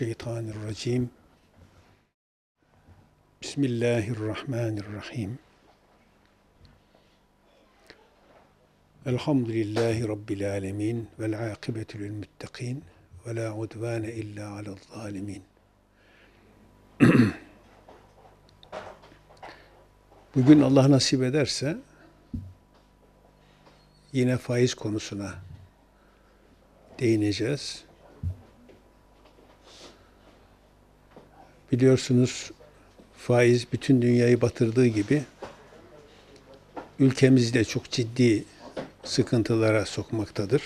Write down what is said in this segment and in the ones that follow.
Mineşşeytanirracim. Bismillahirrahmanirrahim. Elhamdülillahi Rabbil alemin. Vel akibetü lil müttekin. Ve la udvane illa alel zalimin. Bugün Allah nasip ederse yine faiz konusuna değineceğiz. Biliyorsunuz faiz bütün dünyayı batırdığı gibi ülkemizi de çok ciddi sıkıntılara sokmaktadır.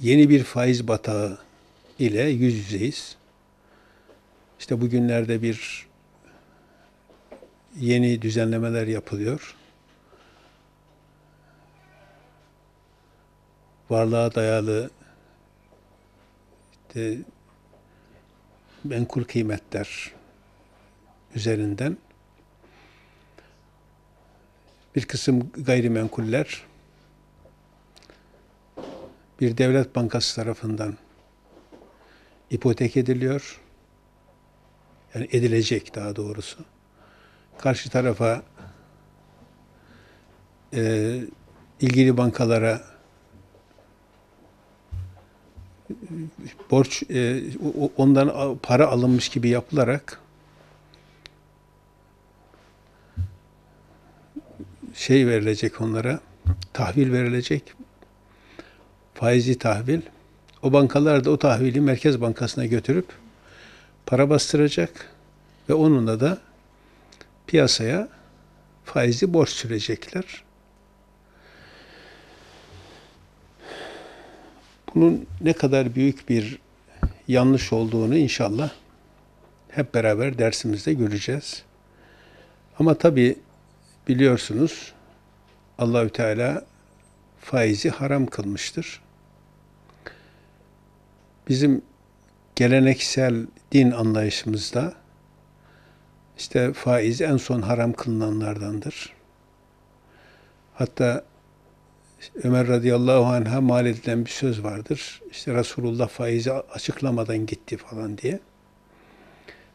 Yeni bir faiz batağı ile yüz yüzeyiz. İşte bugünlerde bir yeni düzenlemeler yapılıyor. varlığa dayalı işte menkul kıymetler üzerinden bir kısım gayrimenkuller bir devlet bankası tarafından ipotek ediliyor. Yani edilecek daha doğrusu. Karşı tarafa e, ilgili bankalara borç e, ondan para alınmış gibi yapılarak şey verilecek onlara tahvil verilecek faizi tahvil o bankalar da o tahvili Merkez Bankası'na götürüp para bastıracak ve onunla da piyasaya faizli borç sürecekler. Bunun ne kadar büyük bir yanlış olduğunu inşallah hep beraber dersimizde göreceğiz. Ama tabi biliyorsunuz Allahü Teala faizi haram kılmıştır. Bizim geleneksel din anlayışımızda işte faiz en son haram kılınanlardandır. Hatta Ömer radıyallahu anh'a mal edilen bir söz vardır. İşte Resulullah faizi açıklamadan gitti falan diye.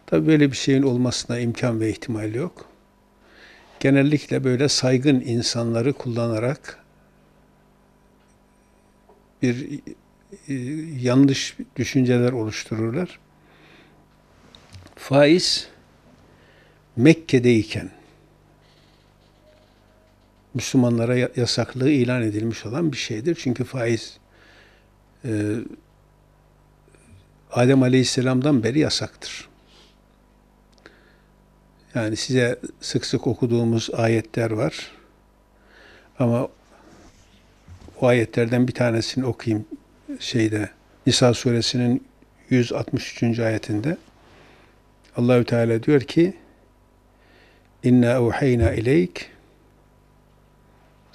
Tabi böyle bir şeyin olmasına imkan ve ihtimal yok. Genellikle böyle saygın insanları kullanarak bir e, yanlış düşünceler oluştururlar. Faiz Mekke'deyken Müslümanlara yasaklığı ilan edilmiş olan bir şeydir. Çünkü faiz e, Adem Aleyhisselam'dan beri yasaktır. Yani size sık sık okuduğumuz ayetler var. Ama o ayetlerden bir tanesini okuyayım şeyde Nisa suresinin 163. ayetinde Allahü Teala diyor ki İnna uheyna ileyk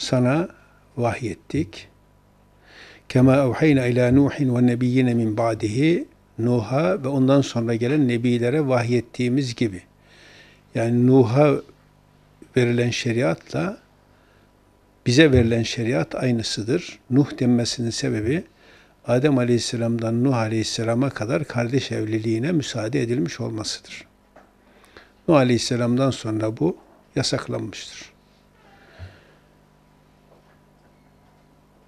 sana vahyettik. Kema evheyne ila Nuhin ve nebiyyine min ba'dihi Nuh'a ve ondan sonra gelen nebilere vahyettiğimiz gibi. Yani Nuh'a verilen şeriatla bize verilen şeriat aynısıdır. Nuh denmesinin sebebi Adem Aleyhisselam'dan Nuh Aleyhisselam'a kadar kardeş evliliğine müsaade edilmiş olmasıdır. Nuh Aleyhisselam'dan sonra bu yasaklanmıştır.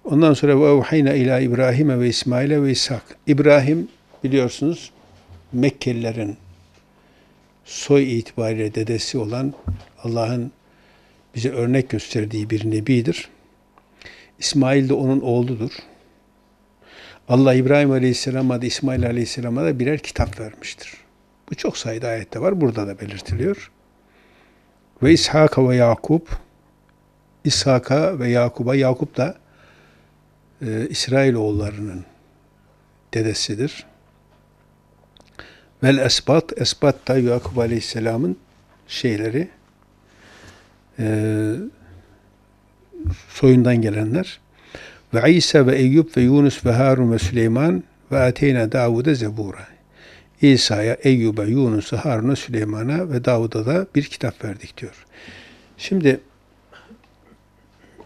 Ondan sonra ve uhayna ila İbrahim ve İsmail ve İshak. İbrahim biliyorsunuz Mekkelilerin soy itibariyle dedesi olan Allah'ın bize örnek gösterdiği bir nebidir. İsmail de onun oğludur. Allah İbrahim Aleyhisselam'a da İsmail Aleyhisselam'a da birer kitap vermiştir. Bu çok sayıda ayette var. Burada da belirtiliyor. Ve İshak'a ve Yakup İshak'a ve Yakup'a Yakup da e, İsrailoğullarının dedesidir. Vel esbat, esbat da Yakup Aleyhisselam'ın şeyleri, e, soyundan gelenler. Ve İsa ve Eyüp ve Yunus ve Harun ve Süleyman ve Ateyna Davud'a Zebur'a. İsa'ya, Eyyub'a, Yunus'a, Harun'a, Süleyman'a ve Davud'a da bir kitap verdik diyor. Şimdi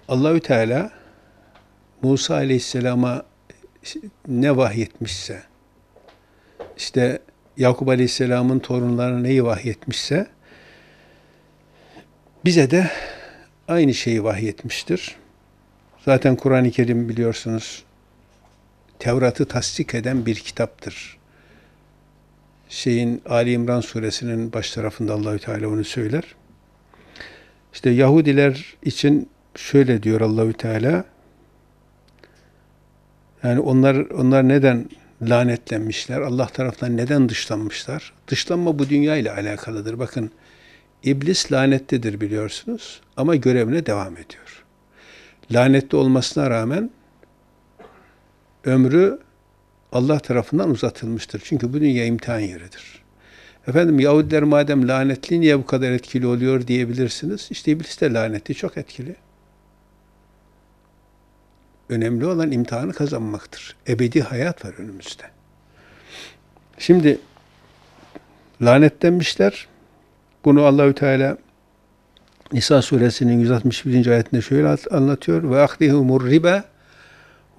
Allahü Teala Musa Aleyhisselam'a ne vahyetmişse, işte Yakup Aleyhisselam'ın torunlarına neyi vahyetmişse, bize de aynı şeyi vahyetmiştir. Zaten Kur'an-ı Kerim biliyorsunuz, Tevrat'ı tasdik eden bir kitaptır. Şeyin Ali İmran suresinin baş tarafında Allahü Teala onu söyler. İşte Yahudiler için şöyle diyor Allahü Teala: yani onlar onlar neden lanetlenmişler? Allah tarafından neden dışlanmışlar? Dışlanma bu dünya ile alakalıdır. Bakın iblis lanettedir biliyorsunuz ama görevine devam ediyor. Lanetli olmasına rağmen ömrü Allah tarafından uzatılmıştır. Çünkü bu dünya imtihan yeridir. Efendim Yahudiler madem lanetli niye bu kadar etkili oluyor diyebilirsiniz. İşte iblis de lanetli çok etkili. Önemli olan imtihanı kazanmaktır. Ebedi hayat var önümüzde. Şimdi lanetlenmişler. Bunu Allahü Teala Nisa suresinin 161. ayetinde şöyle anlatıyor. Ve ahdihumur riba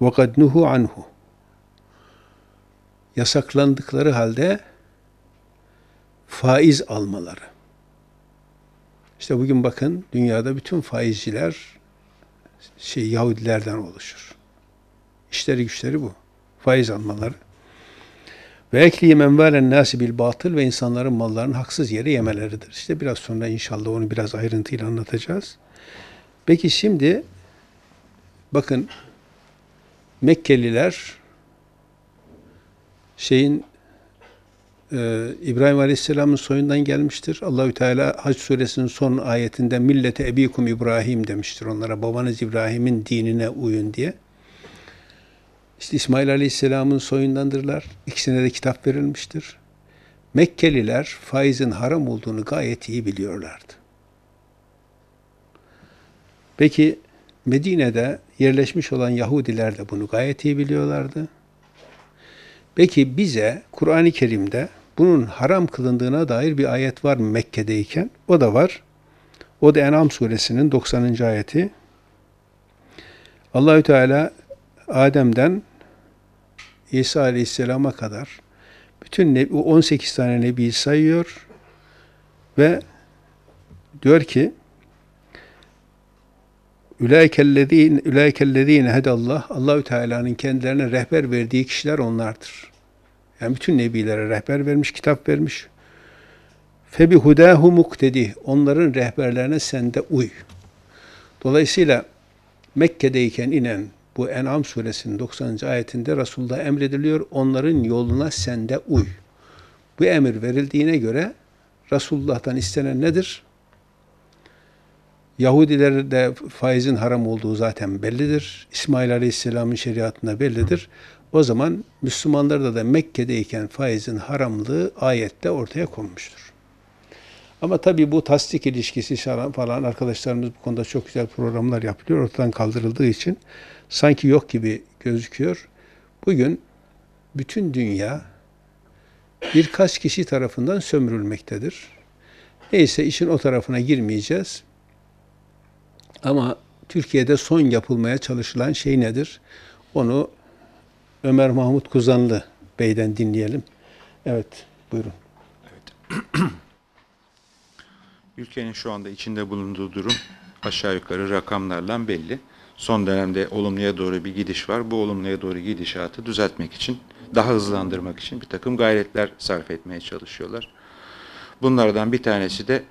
ve kad nuhu anhu. Yasaklandıkları halde faiz almaları. İşte bugün bakın dünyada bütün faizciler şey Yahudilerden oluşur. İşleri güçleri bu. Faiz almaları. Ve ekliyim envalen nasi bil batıl ve insanların mallarını haksız yere yemeleridir. İşte biraz sonra inşallah onu biraz ayrıntıyla anlatacağız. Peki şimdi bakın Mekkeliler şeyin ee, İbrahim Aleyhisselam'ın soyundan gelmiştir. Allahü Teala Hac suresinin son ayetinde millete ebikum İbrahim demiştir onlara. Babanız İbrahim'in dinine uyun diye. İşte İsmail Aleyhisselam'ın soyundandırlar. İkisine de kitap verilmiştir. Mekkeliler faizin haram olduğunu gayet iyi biliyorlardı. Peki Medine'de yerleşmiş olan Yahudiler de bunu gayet iyi biliyorlardı. Peki bize Kur'an-ı Kerim'de bunun haram kılındığına dair bir ayet var Mekke'deyken. O da var. O da En'am suresinin 90. ayeti. Allahü Teala Adem'den İsa Aleyhisselam'a kadar bütün nebi, 18 tane nebi sayıyor ve diyor ki Ülaikellezine hedallah Allahü Teala'nın kendilerine rehber verdiği kişiler onlardır. Yani bütün nebilere rehber vermiş, kitap vermiş. Febi hudahu muktedi. Onların rehberlerine sen de uy. Dolayısıyla Mekke'deyken inen bu En'am suresinin 90. ayetinde Resulullah emrediliyor. Onların yoluna sen de uy. Bu emir verildiğine göre Resulullah'tan istenen nedir? Yahudilerde faizin haram olduğu zaten bellidir. İsmail Aleyhisselam'ın şeriatında bellidir. O zaman Müslümanlarda da Mekke'deyken faizin haramlığı ayette ortaya konmuştur. Ama tabii bu tasdik ilişkisi falan arkadaşlarımız bu konuda çok güzel programlar yapılıyor. Ortadan kaldırıldığı için sanki yok gibi gözüküyor. Bugün bütün dünya birkaç kişi tarafından sömürülmektedir. Neyse işin o tarafına girmeyeceğiz. Ama Türkiye'de son yapılmaya çalışılan şey nedir? Onu Ömer Mahmut Kuzanlı Bey'den dinleyelim. Evet, buyurun. Evet. Ülkenin şu anda içinde bulunduğu durum aşağı yukarı rakamlarla belli. Son dönemde olumluya doğru bir gidiş var. Bu olumluya doğru gidişatı düzeltmek için, daha hızlandırmak için bir takım gayretler sarf etmeye çalışıyorlar. Bunlardan bir tanesi de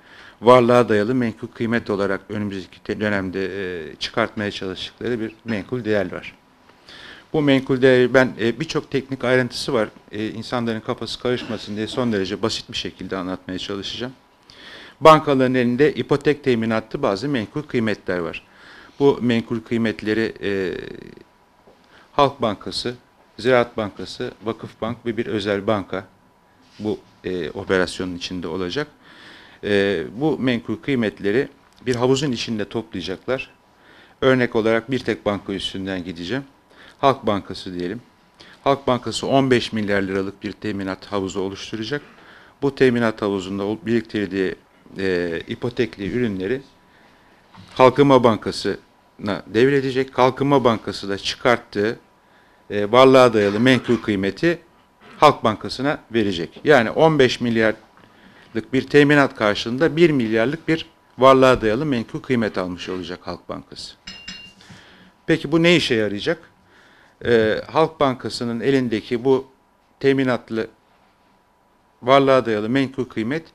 varlığa dayalı menkul kıymet olarak önümüzdeki dönemde e, çıkartmaya çalıştıkları bir menkul değer var. Bu menkul değeri ben e, birçok teknik ayrıntısı var. E, insanların kafası karışmasın diye son derece basit bir şekilde anlatmaya çalışacağım. Bankaların elinde ipotek teminatlı bazı menkul kıymetler var. Bu menkul kıymetleri e, Halk Bankası, Ziraat Bankası, Vakıf Bank ve bir özel banka bu e, operasyonun içinde olacak. E, bu menkul kıymetleri bir havuzun içinde toplayacaklar. Örnek olarak bir tek banka üstünden gideceğim. Halk Bankası diyelim. Halk Bankası 15 milyar liralık bir teminat havuzu oluşturacak. Bu teminat havuzunda biriktirdiği e, ipotekli ürünleri Kalkınma Bankası'na devredecek. Kalkınma Bankası da çıkarttığı e, varlığa dayalı menkul kıymeti Halk Bankası'na verecek. Yani 15 milyarlık bir teminat karşılığında 1 milyarlık bir varlığa dayalı menkul kıymet almış olacak Halk Bankası. Peki bu ne işe yarayacak? e, Halk Bankası'nın elindeki bu teminatlı varlığa dayalı menkul kıymet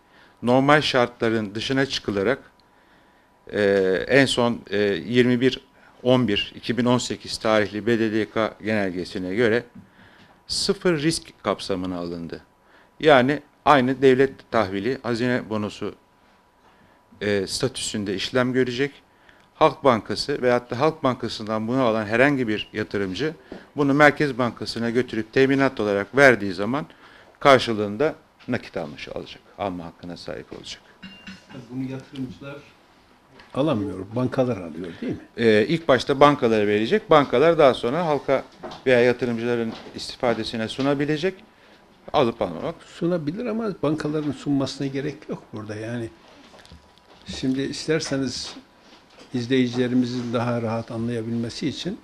normal şartların dışına çıkılarak e, en son e, 21 11 2018 tarihli BDDK genelgesine göre sıfır risk kapsamına alındı. Yani aynı devlet tahvili hazine bonosu e, statüsünde işlem görecek Halk Bankası veyahut da Halk Bankası'ndan bunu alan herhangi bir yatırımcı bunu Merkez Bankası'na götürüp teminat olarak verdiği zaman karşılığında nakit almış olacak. Alma hakkına sahip olacak. Bunu yatırımcılar alamıyor. Bankalar alıyor değil mi? Ee, ilk başta bankalara verecek. Bankalar daha sonra halka veya yatırımcıların istifadesine sunabilecek. Alıp almamak. Sunabilir ama bankaların sunmasına gerek yok burada yani. Şimdi isterseniz izleyicilerimizin daha rahat anlayabilmesi için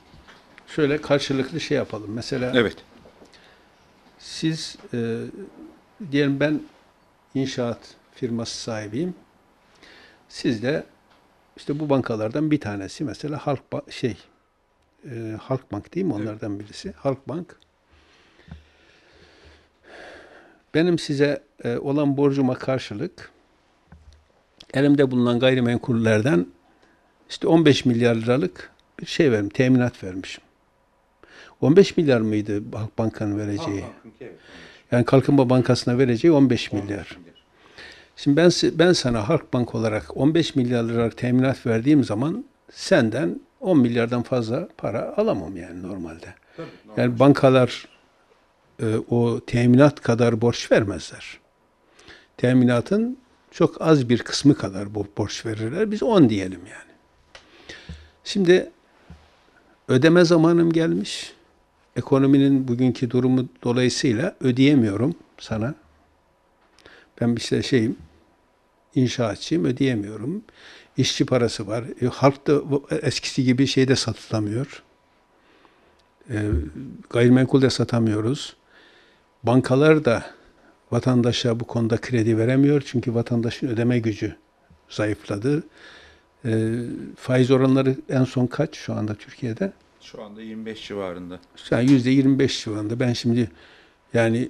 şöyle karşılıklı şey yapalım. Mesela Evet. Siz e, diyelim ben inşaat firması sahibiyim. Siz de işte bu bankalardan bir tanesi mesela Halk ba şey e, Halkbank değil mi onlardan evet. birisi? Halkbank. Benim size e, olan borcuma karşılık elimde bulunan gayrimenkullerden işte 15 milyar liralık bir şey vermiş, teminat vermişim. 15 milyar mıydı Halk Banka'nın vereceği? Yani Kalkınma Bankası'na vereceği 15 milyar. Şimdi ben ben sana Halk Bank olarak 15 milyar liralık teminat verdiğim zaman senden 10 milyardan fazla para alamam yani normalde. Yani bankalar e, o teminat kadar borç vermezler. Teminatın çok az bir kısmı kadar borç verirler. Biz 10 diyelim yani. Şimdi ödeme zamanım gelmiş. Ekonominin bugünkü durumu dolayısıyla ödeyemiyorum sana. Ben bir işte şeyim, inşaatçıyım, ödeyemiyorum. İşçi parası var. E, harp da eskisi gibi şeyde satılamıyor. E, gayrimenkul de satamıyoruz. Bankalar da vatandaşa bu konuda kredi veremiyor. Çünkü vatandaşın ödeme gücü zayıfladı. E, faiz oranları en son kaç şu anda Türkiye'de? Şu anda 25 civarında. Yani yüzde 25 civarında. Ben şimdi yani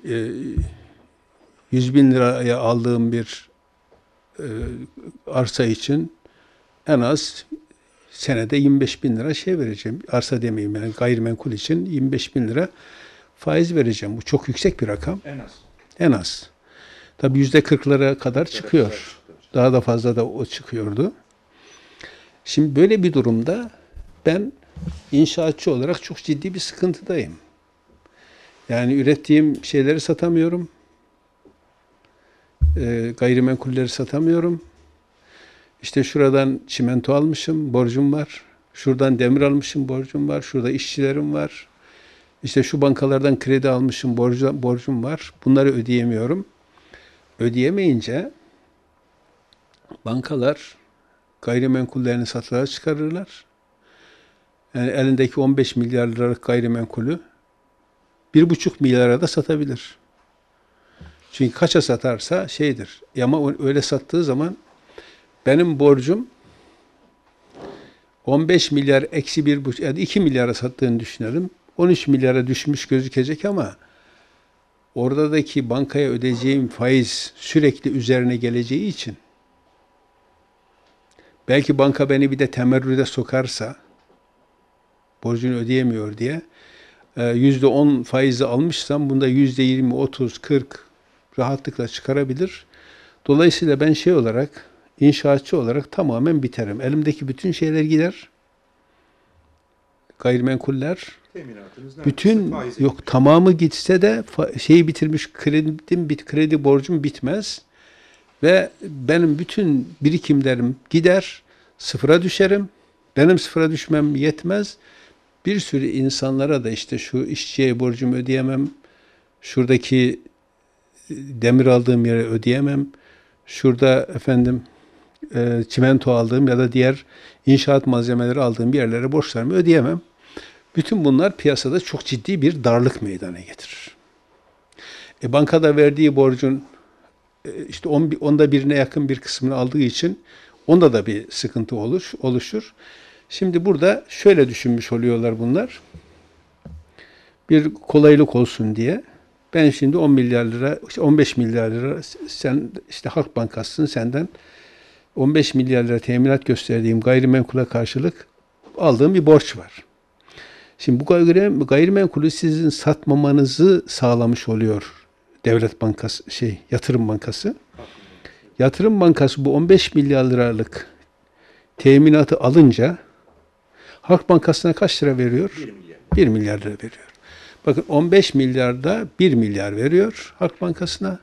e, 100 bin liraya aldığım bir e, arsa için en az senede 25 bin lira şey vereceğim. Arsa demeyeyim yani gayrimenkul için 25 bin lira faiz vereceğim. Bu çok yüksek bir rakam. En az. En az. Tabii yüzde 40'lara kadar çıkıyor. Daha da fazla da o çıkıyordu. Şimdi böyle bir durumda ben inşaatçı olarak çok ciddi bir sıkıntıdayım. Yani ürettiğim şeyleri satamıyorum. E, gayrimenkulleri satamıyorum. İşte şuradan çimento almışım, borcum var. Şuradan demir almışım, borcum var. Şurada işçilerim var. İşte şu bankalardan kredi almışım, borcu, borcum var. Bunları ödeyemiyorum. Ödeyemeyince bankalar gayrimenkullerini satışa çıkarırlar. Yani elindeki 15 milyar liralık gayrimenkulü 1,5 milyara da satabilir. Çünkü kaça satarsa şeydir. E ama öyle sattığı zaman benim borcum 15 milyar eksi 1,5 yani 2 milyara sattığını düşünelim. 13 milyara düşmüş gözükecek ama oradaki bankaya ödeyeceğim faiz sürekli üzerine geleceği için Belki banka beni bir de temerrüde sokarsa borcunu ödeyemiyor diye e, yüzde on faizi almışsam bunda yüzde yirmi, otuz, kırk rahatlıkla çıkarabilir. Dolayısıyla ben şey olarak inşaatçı olarak tamamen biterim. Elimdeki bütün şeyler gider. Gayrimenkuller bütün yok tamamı gitse de şeyi bitirmiş kredim bit kredi borcum bitmez. Ve benim bütün birikimlerim gider, sıfıra düşerim. Benim sıfıra düşmem yetmez. Bir sürü insanlara da işte şu işçiye borcumu ödeyemem, şuradaki e, demir aldığım yere ödeyemem, şurada efendim e, çimento aldığım ya da diğer inşaat malzemeleri aldığım bir yerlere borçlarımı ödeyemem. Bütün bunlar piyasada çok ciddi bir darlık meydana getirir. E, bankada verdiği borcun e, işte on, onda birine yakın bir kısmını aldığı için onda da bir sıkıntı oluş, oluşur. Şimdi burada şöyle düşünmüş oluyorlar bunlar. Bir kolaylık olsun diye. Ben şimdi 10 milyar lira, 15 milyar lira sen işte Halk Bankası'nın senden 15 milyar lira teminat gösterdiğim gayrimenkula karşılık aldığım bir borç var. Şimdi bu gayrimenkulü sizin satmamanızı sağlamış oluyor Devlet Bankası şey Yatırım Bankası. Yatırım Bankası bu 15 milyar liralık teminatı alınca Halk Bankası'na kaç lira veriyor? 1 milyar. milyar lira veriyor. Bakın 15 milyarda 1 milyar veriyor Halk Bankası'na.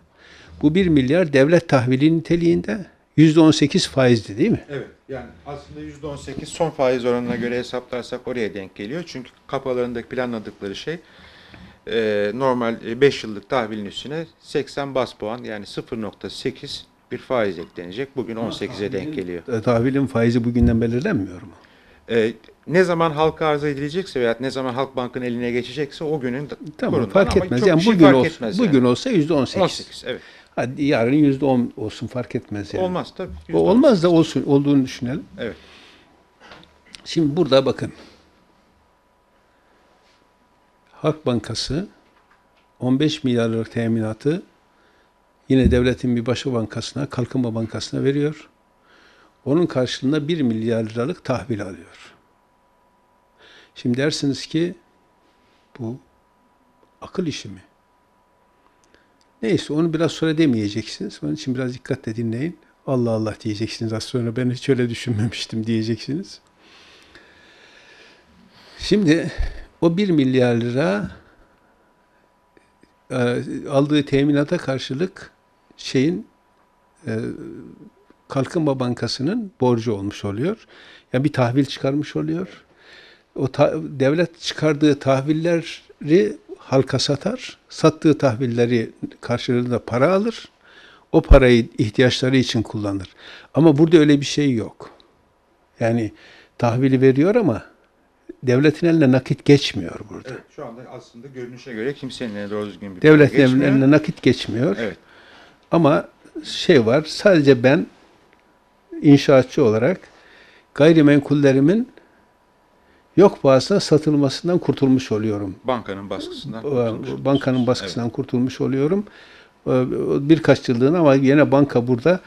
Bu 1 milyar devlet tahvili niteliğinde %18 faizdi değil mi? Evet. Yani aslında %18 son faiz oranına göre hesaplarsak oraya denk geliyor. Çünkü kapalarındaki planladıkları şey e, normal 5 e, yıllık tahvilin üstüne 80 bas puan yani 0.8 bir faiz eklenecek. Bugün 18'e denk geliyor. E, tahvilin faizi bugünden belirlenmiyor mu? E, ne zaman halka arz edilecekse veya ne zaman Halk Bank'ın eline geçecekse o günün tamam, korundan. fark Ama etmez. Yani şey bugün, fark olsa, etmez bugün yani. olsa yüzde 18. sekiz. Evet. Hadi yarın yüzde 10 olsun fark etmez yani. Olmaz tabii. O olmaz da olsun olduğunu düşünelim. Evet. Şimdi burada bakın Halk Bankası 15 milyarlık teminatı yine devletin bir başka bankasına, Kalkınma Bankası'na veriyor. Onun karşılığında 1 milyar liralık tahvil alıyor. Şimdi dersiniz ki bu akıl işi mi? Neyse onu biraz sonra demeyeceksiniz. Onun için biraz dikkatle dinleyin. Allah Allah diyeceksiniz. Az sonra ben hiç öyle düşünmemiştim diyeceksiniz. Şimdi o 1 milyar lira e, aldığı teminata karşılık şeyin e, Kalkınma Bankası'nın borcu olmuş oluyor. Yani bir tahvil çıkarmış oluyor. O ta, devlet çıkardığı tahvilleri halka satar. Sattığı tahvilleri karşılığında para alır. O parayı ihtiyaçları için kullanır. Ama burada öyle bir şey yok. Yani tahvili veriyor ama devletin eline nakit geçmiyor burada. Evet, şu anda aslında görünüşe göre kimsenin eline doğru düzgün bir Devletin eline nakit geçmiyor. Evet. Ama şey var, sadece ben inşaatçı olarak gayrimenkullerimin yok pahasına satılmasından kurtulmuş oluyorum. Bankanın baskısından ee, kurtulmuş Bankanın baskısından evet. kurtulmuş oluyorum. Ee, birkaç yıllığına ama yine banka burada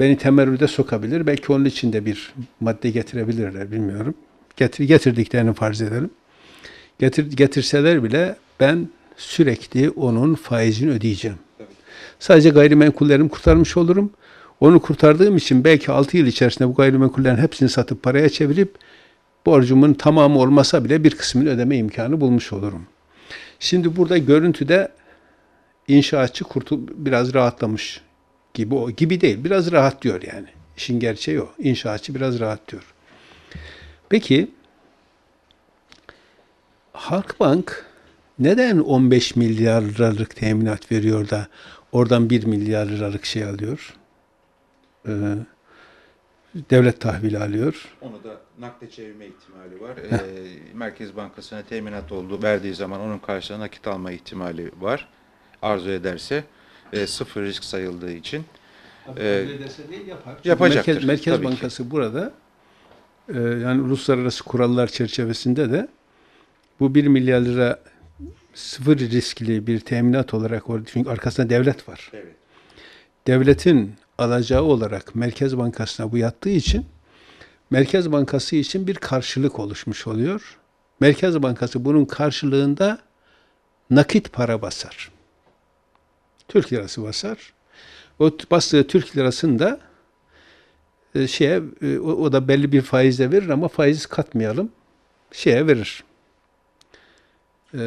beni temerrüde sokabilir. Belki onun için de bir madde getirebilirler bilmiyorum getir, getirdiklerini farz edelim. Getir, getirseler bile ben sürekli onun faizini ödeyeceğim. Sadece gayrimenkullerimi kurtarmış olurum. Onu kurtardığım için belki 6 yıl içerisinde bu gayrimenkullerin hepsini satıp paraya çevirip borcumun tamamı olmasa bile bir kısmını ödeme imkanı bulmuş olurum. Şimdi burada görüntüde inşaatçı kurtul biraz rahatlamış gibi o gibi değil. Biraz rahat diyor yani. İşin gerçeği o. İnşaatçı biraz rahat diyor. Peki Halkbank neden 15 milyar liralık teminat veriyor da oradan 1 milyar liralık şey alıyor? Ee, devlet tahvili alıyor. Onu da nakde çevirme ihtimali var. Ee, Merkez Bankası'na teminat olduğu verdiği zaman onun karşılığında nakit alma ihtimali var. Arzu ederse e, sıfır risk sayıldığı için. Arzu e, ederse değil yapar. Yapacaktır. Merkez, Merkez Bankası ki. burada e, yani uluslararası kurallar çerçevesinde de bu 1 milyar lira sıfır riskli bir teminat olarak orada çünkü arkasında devlet var. Evet. Devletin alacağı olarak Merkez Bankası'na bu yattığı için Merkez Bankası için bir karşılık oluşmuş oluyor. Merkez Bankası bunun karşılığında nakit para basar. Türk lirası basar. O bastığı Türk lirasını da e, şeye e, o, da belli bir faizle verir ama faiz katmayalım şeye verir. E,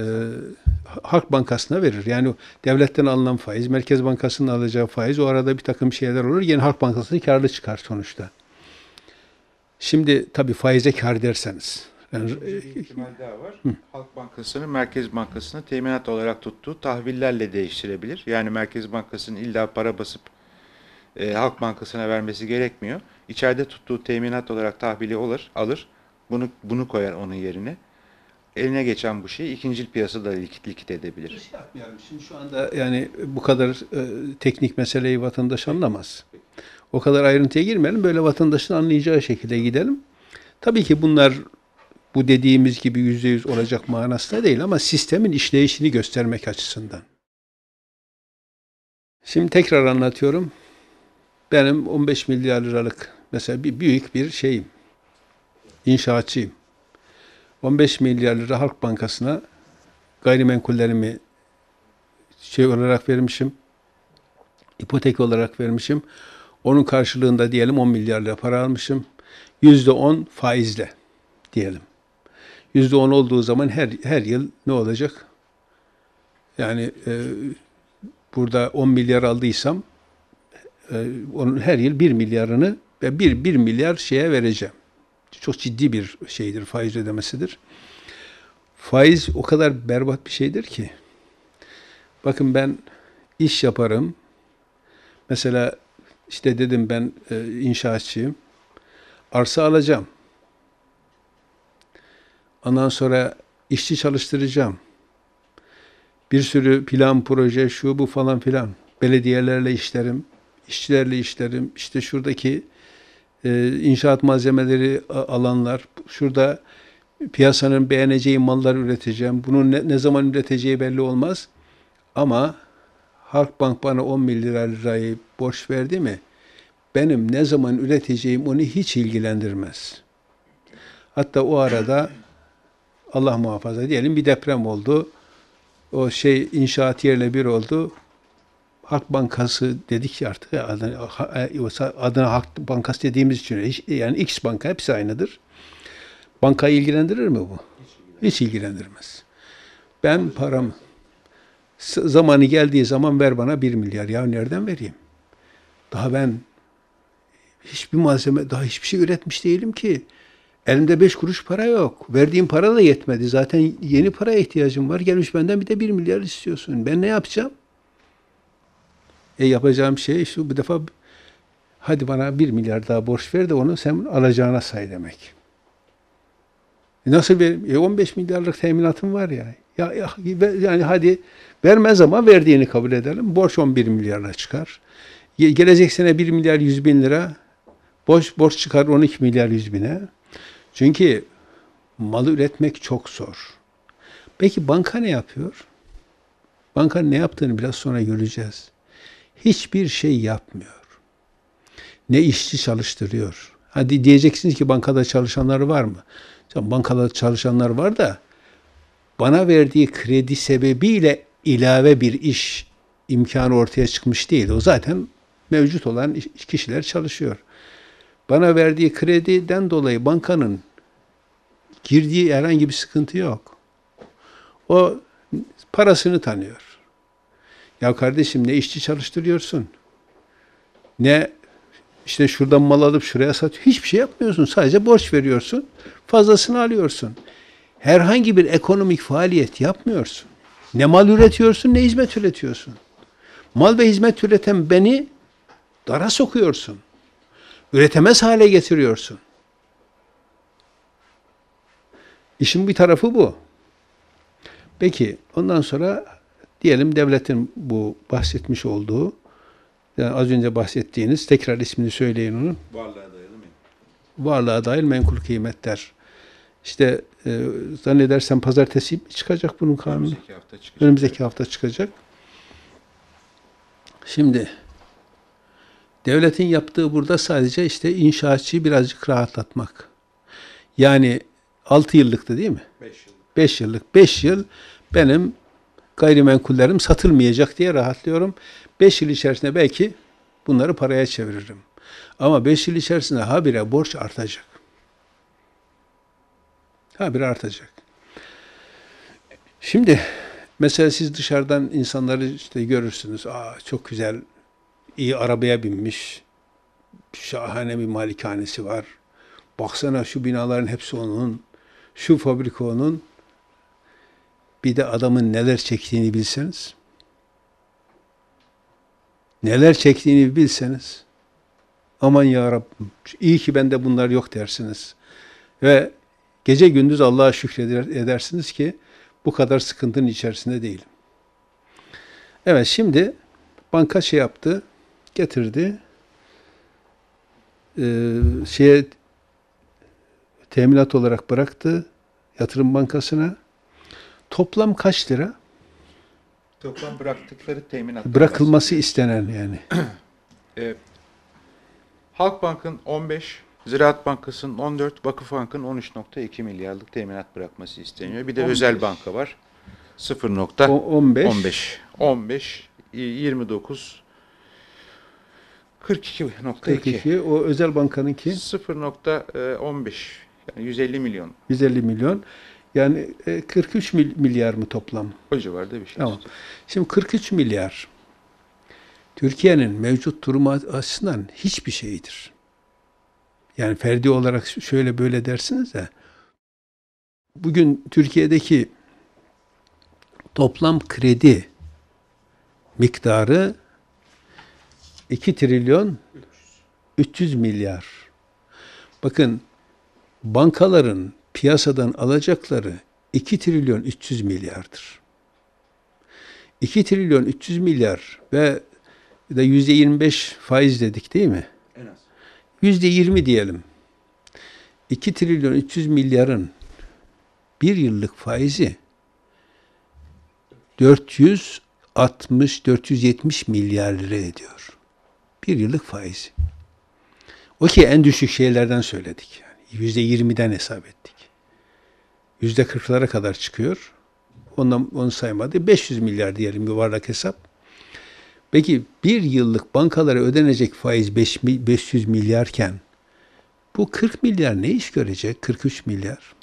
Halk Bankası'na verir. Yani devletten alınan faiz, Merkez Bankası'nın alacağı faiz o arada bir takım şeyler olur. Yeni Halk bankası karlı çıkar sonuçta. Şimdi tabii faize kar derseniz. Yani, e, bir ihtimal daha var. Hı. Halk Bankası'nı Merkez bankasına teminat olarak tuttuğu tahvillerle değiştirebilir. Yani Merkez Bankası'nın illa para basıp e, Halk Bankası'na vermesi gerekmiyor. İçeride tuttuğu teminat olarak tahvili olur, alır. Bunu, bunu koyar onun yerine. Eline geçen bu şeyi ikincil piyasada likit, likit edebilir. Bir şey yapmayalım. Şimdi şu anda yani bu kadar e, teknik meseleyi vatandaş anlamaz. O kadar ayrıntıya girmeyelim. Böyle vatandaşın anlayacağı şekilde gidelim. Tabii ki bunlar bu dediğimiz gibi yüzde yüz olacak manasında değil ama sistemin işleyişini göstermek açısından. Şimdi tekrar anlatıyorum. Benim 15 milyar liralık Mesela bir büyük bir şeyim. inşaatçıyım. 15 milyar lira Halk Bankası'na gayrimenkullerimi şey olarak vermişim. ipotek olarak vermişim. Onun karşılığında diyelim 10 milyar lira para almışım. %10 faizle diyelim. %10 olduğu zaman her her yıl ne olacak? Yani e, burada 10 milyar aldıysam e, onun her yıl 1 milyarını ve 1, 1 milyar şeye vereceğim. Çok ciddi bir şeydir faiz ödemesidir. Faiz o kadar berbat bir şeydir ki. Bakın ben iş yaparım. Mesela işte dedim ben e, inşaatçıyım. Arsa alacağım. Ondan sonra işçi çalıştıracağım. Bir sürü plan, proje, şu bu falan filan. Belediyelerle işlerim, işçilerle işlerim. İşte şuradaki e, inşaat malzemeleri alanlar, şurada piyasanın beğeneceği mallar üreteceğim. Bunu ne, ne zaman üreteceği belli olmaz. Ama Halkbank bana 10 milyar lirayı borç verdi mi? Benim ne zaman üreteceğim onu hiç ilgilendirmez. Hatta o arada Allah muhafaza diyelim bir deprem oldu. O şey inşaat yerine bir oldu. Halk Bankası dedik ya artık adına, e, adına Halk Bankası dediğimiz için yani X banka hepsi aynıdır. Bankayı ilgilendirir mi bu? Hiç ilgilendirmez. Ben param zamanı geldiği zaman ver bana bir milyar. Ya nereden vereyim? Daha ben hiçbir malzeme, daha hiçbir şey üretmiş değilim ki. Elimde beş kuruş para yok. Verdiğim para da yetmedi. Zaten yeni paraya ihtiyacım var. Gelmiş benden bir de bir milyar istiyorsun. Ben ne yapacağım? E yapacağım şey şu bu defa hadi bana bir milyar daha borç ver de onu sen alacağına say demek. E nasıl verim? e 15 milyarlık teminatım var ya. Ya, ya yani hadi vermez ama verdiğini kabul edelim. Borç 11 milyarla çıkar. Gelecek sene 1 milyar 100 bin lira borç, borç çıkar 12 milyar 100 bine. Çünkü malı üretmek çok zor. Peki banka ne yapıyor? Bankanın ne yaptığını biraz sonra göreceğiz hiçbir şey yapmıyor. Ne işçi çalıştırıyor. Hadi diyeceksiniz ki bankada çalışanlar var mı? bankada çalışanlar var da bana verdiği kredi sebebiyle ilave bir iş imkanı ortaya çıkmış değil. O zaten mevcut olan kişiler çalışıyor. Bana verdiği krediden dolayı bankanın girdiği herhangi bir sıkıntı yok. O parasını tanıyor. Ya kardeşim ne işçi çalıştırıyorsun? Ne işte şuradan mal alıp şuraya sat. Hiçbir şey yapmıyorsun. Sadece borç veriyorsun. Fazlasını alıyorsun. Herhangi bir ekonomik faaliyet yapmıyorsun. Ne mal üretiyorsun ne hizmet üretiyorsun. Mal ve hizmet üreten beni dara sokuyorsun. Üretemez hale getiriyorsun. İşin bir tarafı bu. Peki ondan sonra Diyelim devletin bu bahsetmiş olduğu, yani az önce bahsettiğiniz, tekrar ismini söyleyin onu. Varlığa dayalı menkul. Varlığa dair menkul kıymetler. İşte e, zannedersem pazartesi çıkacak bunun kanunu. Önümüzdeki hafta çıkacak. Önümüzdeki hafta çıkacak. Şimdi devletin yaptığı burada sadece işte inşaatçıyı birazcık rahatlatmak. Yani 6 yıllıktı değil mi? 5 yıllık. 5 yıllık. 5 yıl benim gayrimenkullerim satılmayacak diye rahatlıyorum. 5 yıl içerisinde belki bunları paraya çeviririm. Ama 5 yıl içerisinde habire borç artacak. Habire artacak. Şimdi mesela siz dışarıdan insanları işte görürsünüz. Aa çok güzel, iyi arabaya binmiş, şahane bir malikanesi var. Baksana şu binaların hepsi onun, şu fabrika onun. Bir de adamın neler çektiğini bilseniz, neler çektiğini bilseniz, aman ya Rabbim, iyi ki bende bunlar yok dersiniz. Ve gece gündüz Allah'a şükredersiniz ki bu kadar sıkıntının içerisinde değilim. Evet şimdi banka şey yaptı, getirdi. Ee, şeye teminat olarak bıraktı yatırım bankasına. Toplam kaç lira? Toplam bıraktıkları teminat. Bırakılması istenen yani. e, Halkbank'ın 15, Ziraat Bankası'nın 14, Vakıf Bank'ın 13.2 milyarlık teminat bırakması isteniyor. Bir de 15. özel banka var. 0.15 15 15, 15 29 42.2 42 o özel bankanınki 0.15 e, yani 150 milyon. 150 milyon. Yani 43 e, milyar mı toplam? O civarda bir şey. Tamam. Şimdi 43 milyar Türkiye'nin mevcut durumu açısından hiçbir şeyidir. Yani ferdi olarak şöyle böyle dersiniz de bugün Türkiye'deki toplam kredi miktarı 2 trilyon 300 milyar. Bakın bankaların piyasadan alacakları 2 trilyon 300 milyardır. 2 trilyon 300 milyar ve de yüzde 25 faiz dedik değil mi? En az. Yüzde 20 diyelim. 2 trilyon 300 milyarın bir yıllık faizi 460-470 milyar lira ediyor. Bir yıllık faizi. O ki en düşük şeylerden söyledik. Yani %20'den hesap ettik yüzde %40'lara kadar çıkıyor. Ondan, onu saymadı. 500 milyar diyelim yuvarlak hesap. Peki bir yıllık bankalara ödenecek faiz 500 milyarken bu 40 milyar ne iş görecek? 43 milyar.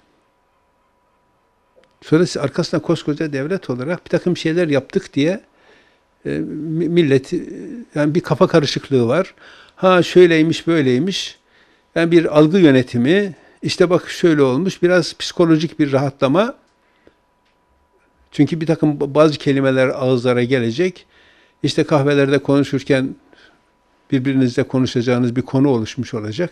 Sonrası arkasına koskoca devlet olarak bir takım şeyler yaptık diye e, millet e, yani bir kafa karışıklığı var. Ha şöyleymiş böyleymiş. Yani bir algı yönetimi işte bak şöyle olmuş biraz psikolojik bir rahatlama. Çünkü bir takım bazı kelimeler ağızlara gelecek. İşte kahvelerde konuşurken birbirinizle konuşacağınız bir konu oluşmuş olacak.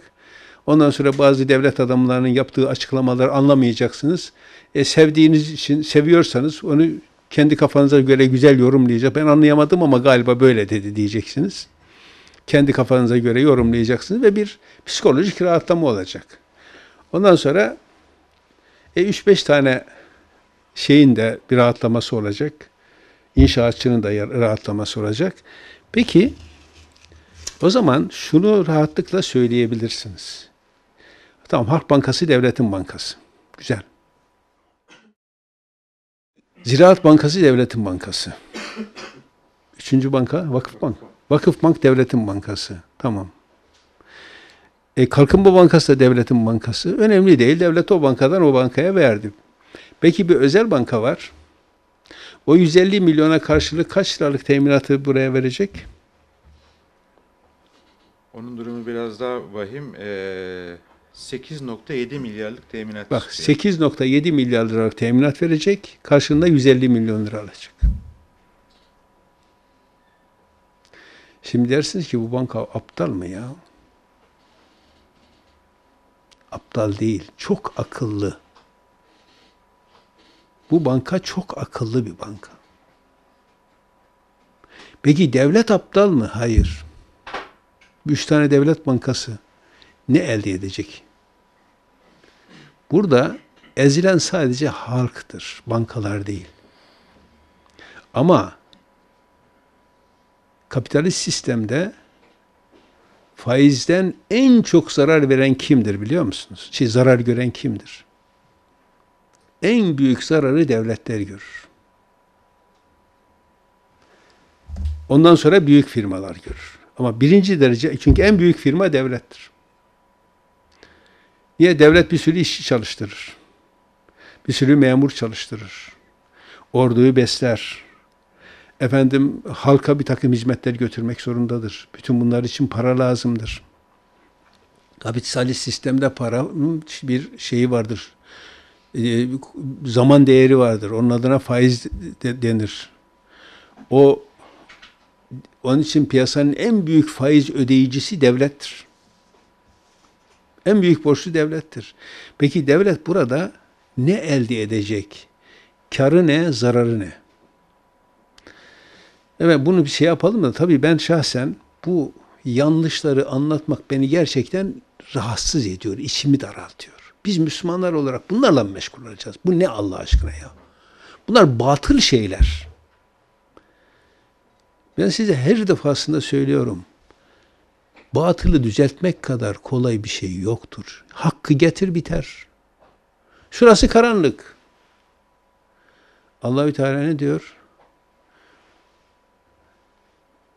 Ondan sonra bazı devlet adamlarının yaptığı açıklamaları anlamayacaksınız. E, sevdiğiniz için, seviyorsanız onu kendi kafanıza göre güzel yorumlayacak. Ben anlayamadım ama galiba böyle dedi diyeceksiniz. Kendi kafanıza göre yorumlayacaksınız ve bir psikolojik rahatlama olacak. Ondan sonra e, 3-5 tane şeyin de bir rahatlaması olacak. İnşaatçının da rahatlaması olacak. Peki o zaman şunu rahatlıkla söyleyebilirsiniz. Tamam Halk Bankası Devletin Bankası. Güzel. Ziraat Bankası Devletin Bankası. Üçüncü banka Vakıf Bank. Vakıf Bank Devletin Bankası. Tamam. E, Kalkınma Bankası da devletin bankası. Önemli değil. Devlet o bankadan o bankaya verdi. Peki bir özel banka var. O 150 milyona karşılık kaç liralık teminatı buraya verecek? Onun durumu biraz daha vahim. Ee, 8.7 milyarlık teminat. Bak 8.7 milyar liralık teminat verecek. Karşında 150 milyon lira alacak. Şimdi dersiniz ki bu banka aptal mı ya? aptal değil, çok akıllı. Bu banka çok akıllı bir banka. Peki devlet aptal mı? Hayır. Üç tane devlet bankası ne elde edecek? Burada ezilen sadece halktır, bankalar değil. Ama kapitalist sistemde faizden en çok zarar veren kimdir biliyor musunuz? Şey, zarar gören kimdir? En büyük zararı devletler görür. Ondan sonra büyük firmalar görür. Ama birinci derece, çünkü en büyük firma devlettir. Niye? Devlet bir sürü işçi çalıştırır. Bir sürü memur çalıştırır. Orduyu besler efendim halka bir takım hizmetler götürmek zorundadır. Bütün bunlar için para lazımdır. Kapitalist sistemde para bir şeyi vardır. E, zaman değeri vardır. Onun adına faiz de, denir. O onun için piyasanın en büyük faiz ödeyicisi devlettir. En büyük borçlu devlettir. Peki devlet burada ne elde edecek? Karı ne, zararı ne? Evet bunu bir şey yapalım da tabii ben şahsen bu yanlışları anlatmak beni gerçekten rahatsız ediyor, içimi daraltıyor. Biz Müslümanlar olarak bunlarla mı meşgul olacağız? Bu ne Allah aşkına ya? Bunlar batıl şeyler. Ben size her defasında söylüyorum. Batılı düzeltmek kadar kolay bir şey yoktur. Hakkı getir biter. Şurası karanlık. Allahü Teala ne diyor?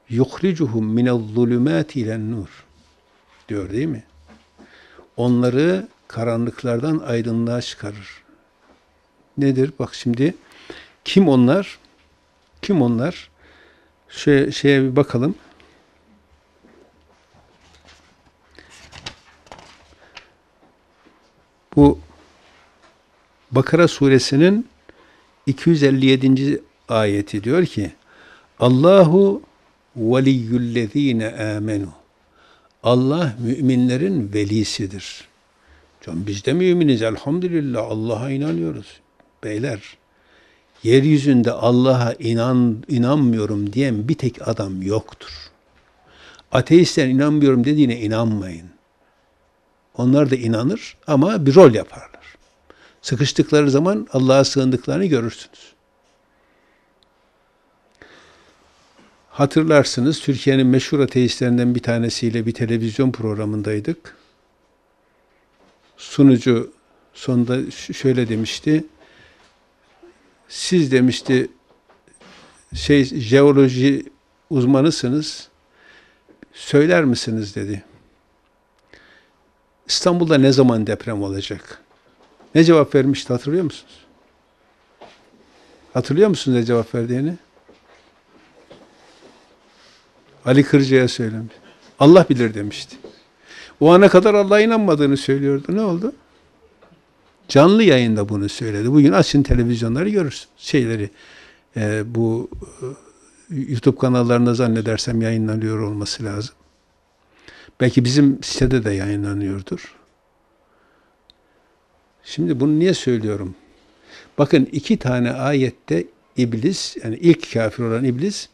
yuhricuhum minel-zulümati ilen-nur diyor değil mi? Onları karanlıklardan aydınlığa çıkarır. Nedir? Bak şimdi kim onlar? Kim onlar? Şey, şeye bir bakalım. Bu Bakara suresinin 257. ayeti diyor ki Allahu veliyyüllezine amenu. Allah müminlerin velisidir. Can biz de müminiz elhamdülillah Allah'a inanıyoruz. Beyler yeryüzünde Allah'a inan inanmıyorum diyen bir tek adam yoktur. Ateistler inanmıyorum dediğine inanmayın. Onlar da inanır ama bir rol yaparlar. Sıkıştıkları zaman Allah'a sığındıklarını görürsünüz. Hatırlarsınız Türkiye'nin meşhur ateistlerinden bir tanesiyle bir televizyon programındaydık. Sunucu sonunda şöyle demişti. Siz demişti şey jeoloji uzmanısınız. Söyler misiniz dedi. İstanbul'da ne zaman deprem olacak? Ne cevap vermişti hatırlıyor musunuz? Hatırlıyor musunuz ne cevap verdiğini? Ali Kırca'ya söylemiş. Allah bilir demişti. O ana kadar Allah'a inanmadığını söylüyordu. Ne oldu? Canlı yayında bunu söyledi. Bugün açın televizyonları görürsün. Şeyleri e, bu e, YouTube kanallarında zannedersem yayınlanıyor olması lazım. Belki bizim sitede de yayınlanıyordur. Şimdi bunu niye söylüyorum? Bakın iki tane ayette iblis, yani ilk kafir olan iblis,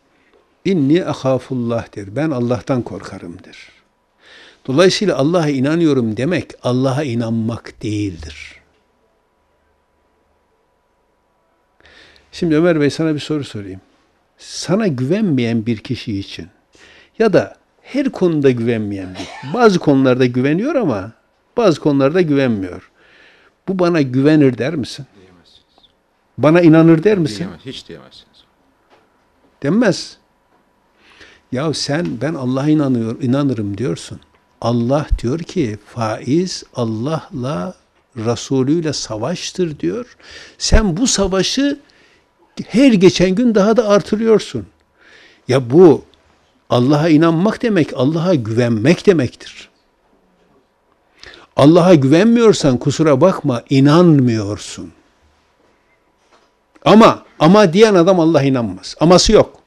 İnni ahafullah'tir. Ben Allah'tan korkarımdır. Dolayısıyla Allah'a inanıyorum demek Allah'a inanmak değildir. Şimdi Ömer Bey sana bir soru sorayım. Sana güvenmeyen bir kişi için ya da her konuda güvenmeyen bir, bazı konularda güveniyor ama bazı konularda güvenmiyor. Bu bana güvenir der misin? Diyemezsiniz. Bana inanır der misin? Diyemez, hiç diyemezsiniz. Demez. Ya sen ben Allah'a inanıyor, inanırım diyorsun. Allah diyor ki faiz Allah'la Resulüyle savaştır diyor. Sen bu savaşı her geçen gün daha da artırıyorsun. Ya bu Allah'a inanmak demek, Allah'a güvenmek demektir. Allah'a güvenmiyorsan kusura bakma inanmıyorsun. Ama ama diyen adam Allah'a inanmaz. Aması yok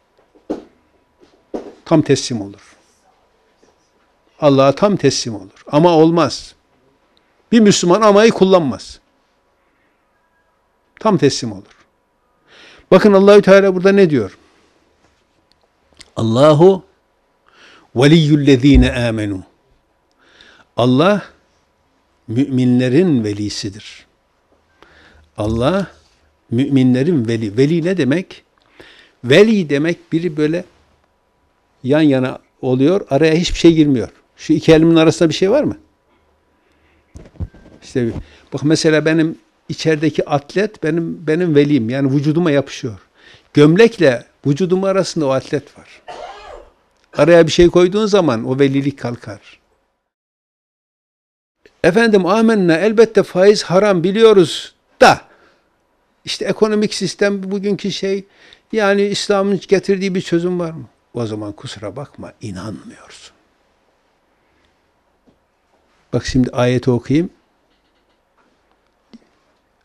tam teslim olur. Allah'a tam teslim olur. Ama olmaz. Bir Müslüman amayı kullanmaz. Tam teslim olur. Bakın Allahü Teala burada ne diyor? Allahu veliyyüllezine amenu. Allah müminlerin velisidir. Allah müminlerin veli. Veli ne demek? Veli demek biri böyle yan yana oluyor. Araya hiçbir şey girmiyor. Şu iki elimin arasında bir şey var mı? İşte bak mesela benim içerideki atlet benim benim velim yani vücuduma yapışıyor. Gömlekle vücudum arasında o atlet var. Araya bir şey koyduğun zaman o velilik kalkar. Efendim amenna elbette faiz haram biliyoruz da işte ekonomik sistem bugünkü şey yani İslam'ın getirdiği bir çözüm var mı? o zaman kusura bakma inanmıyorsun. Bak şimdi ayeti okuyayım.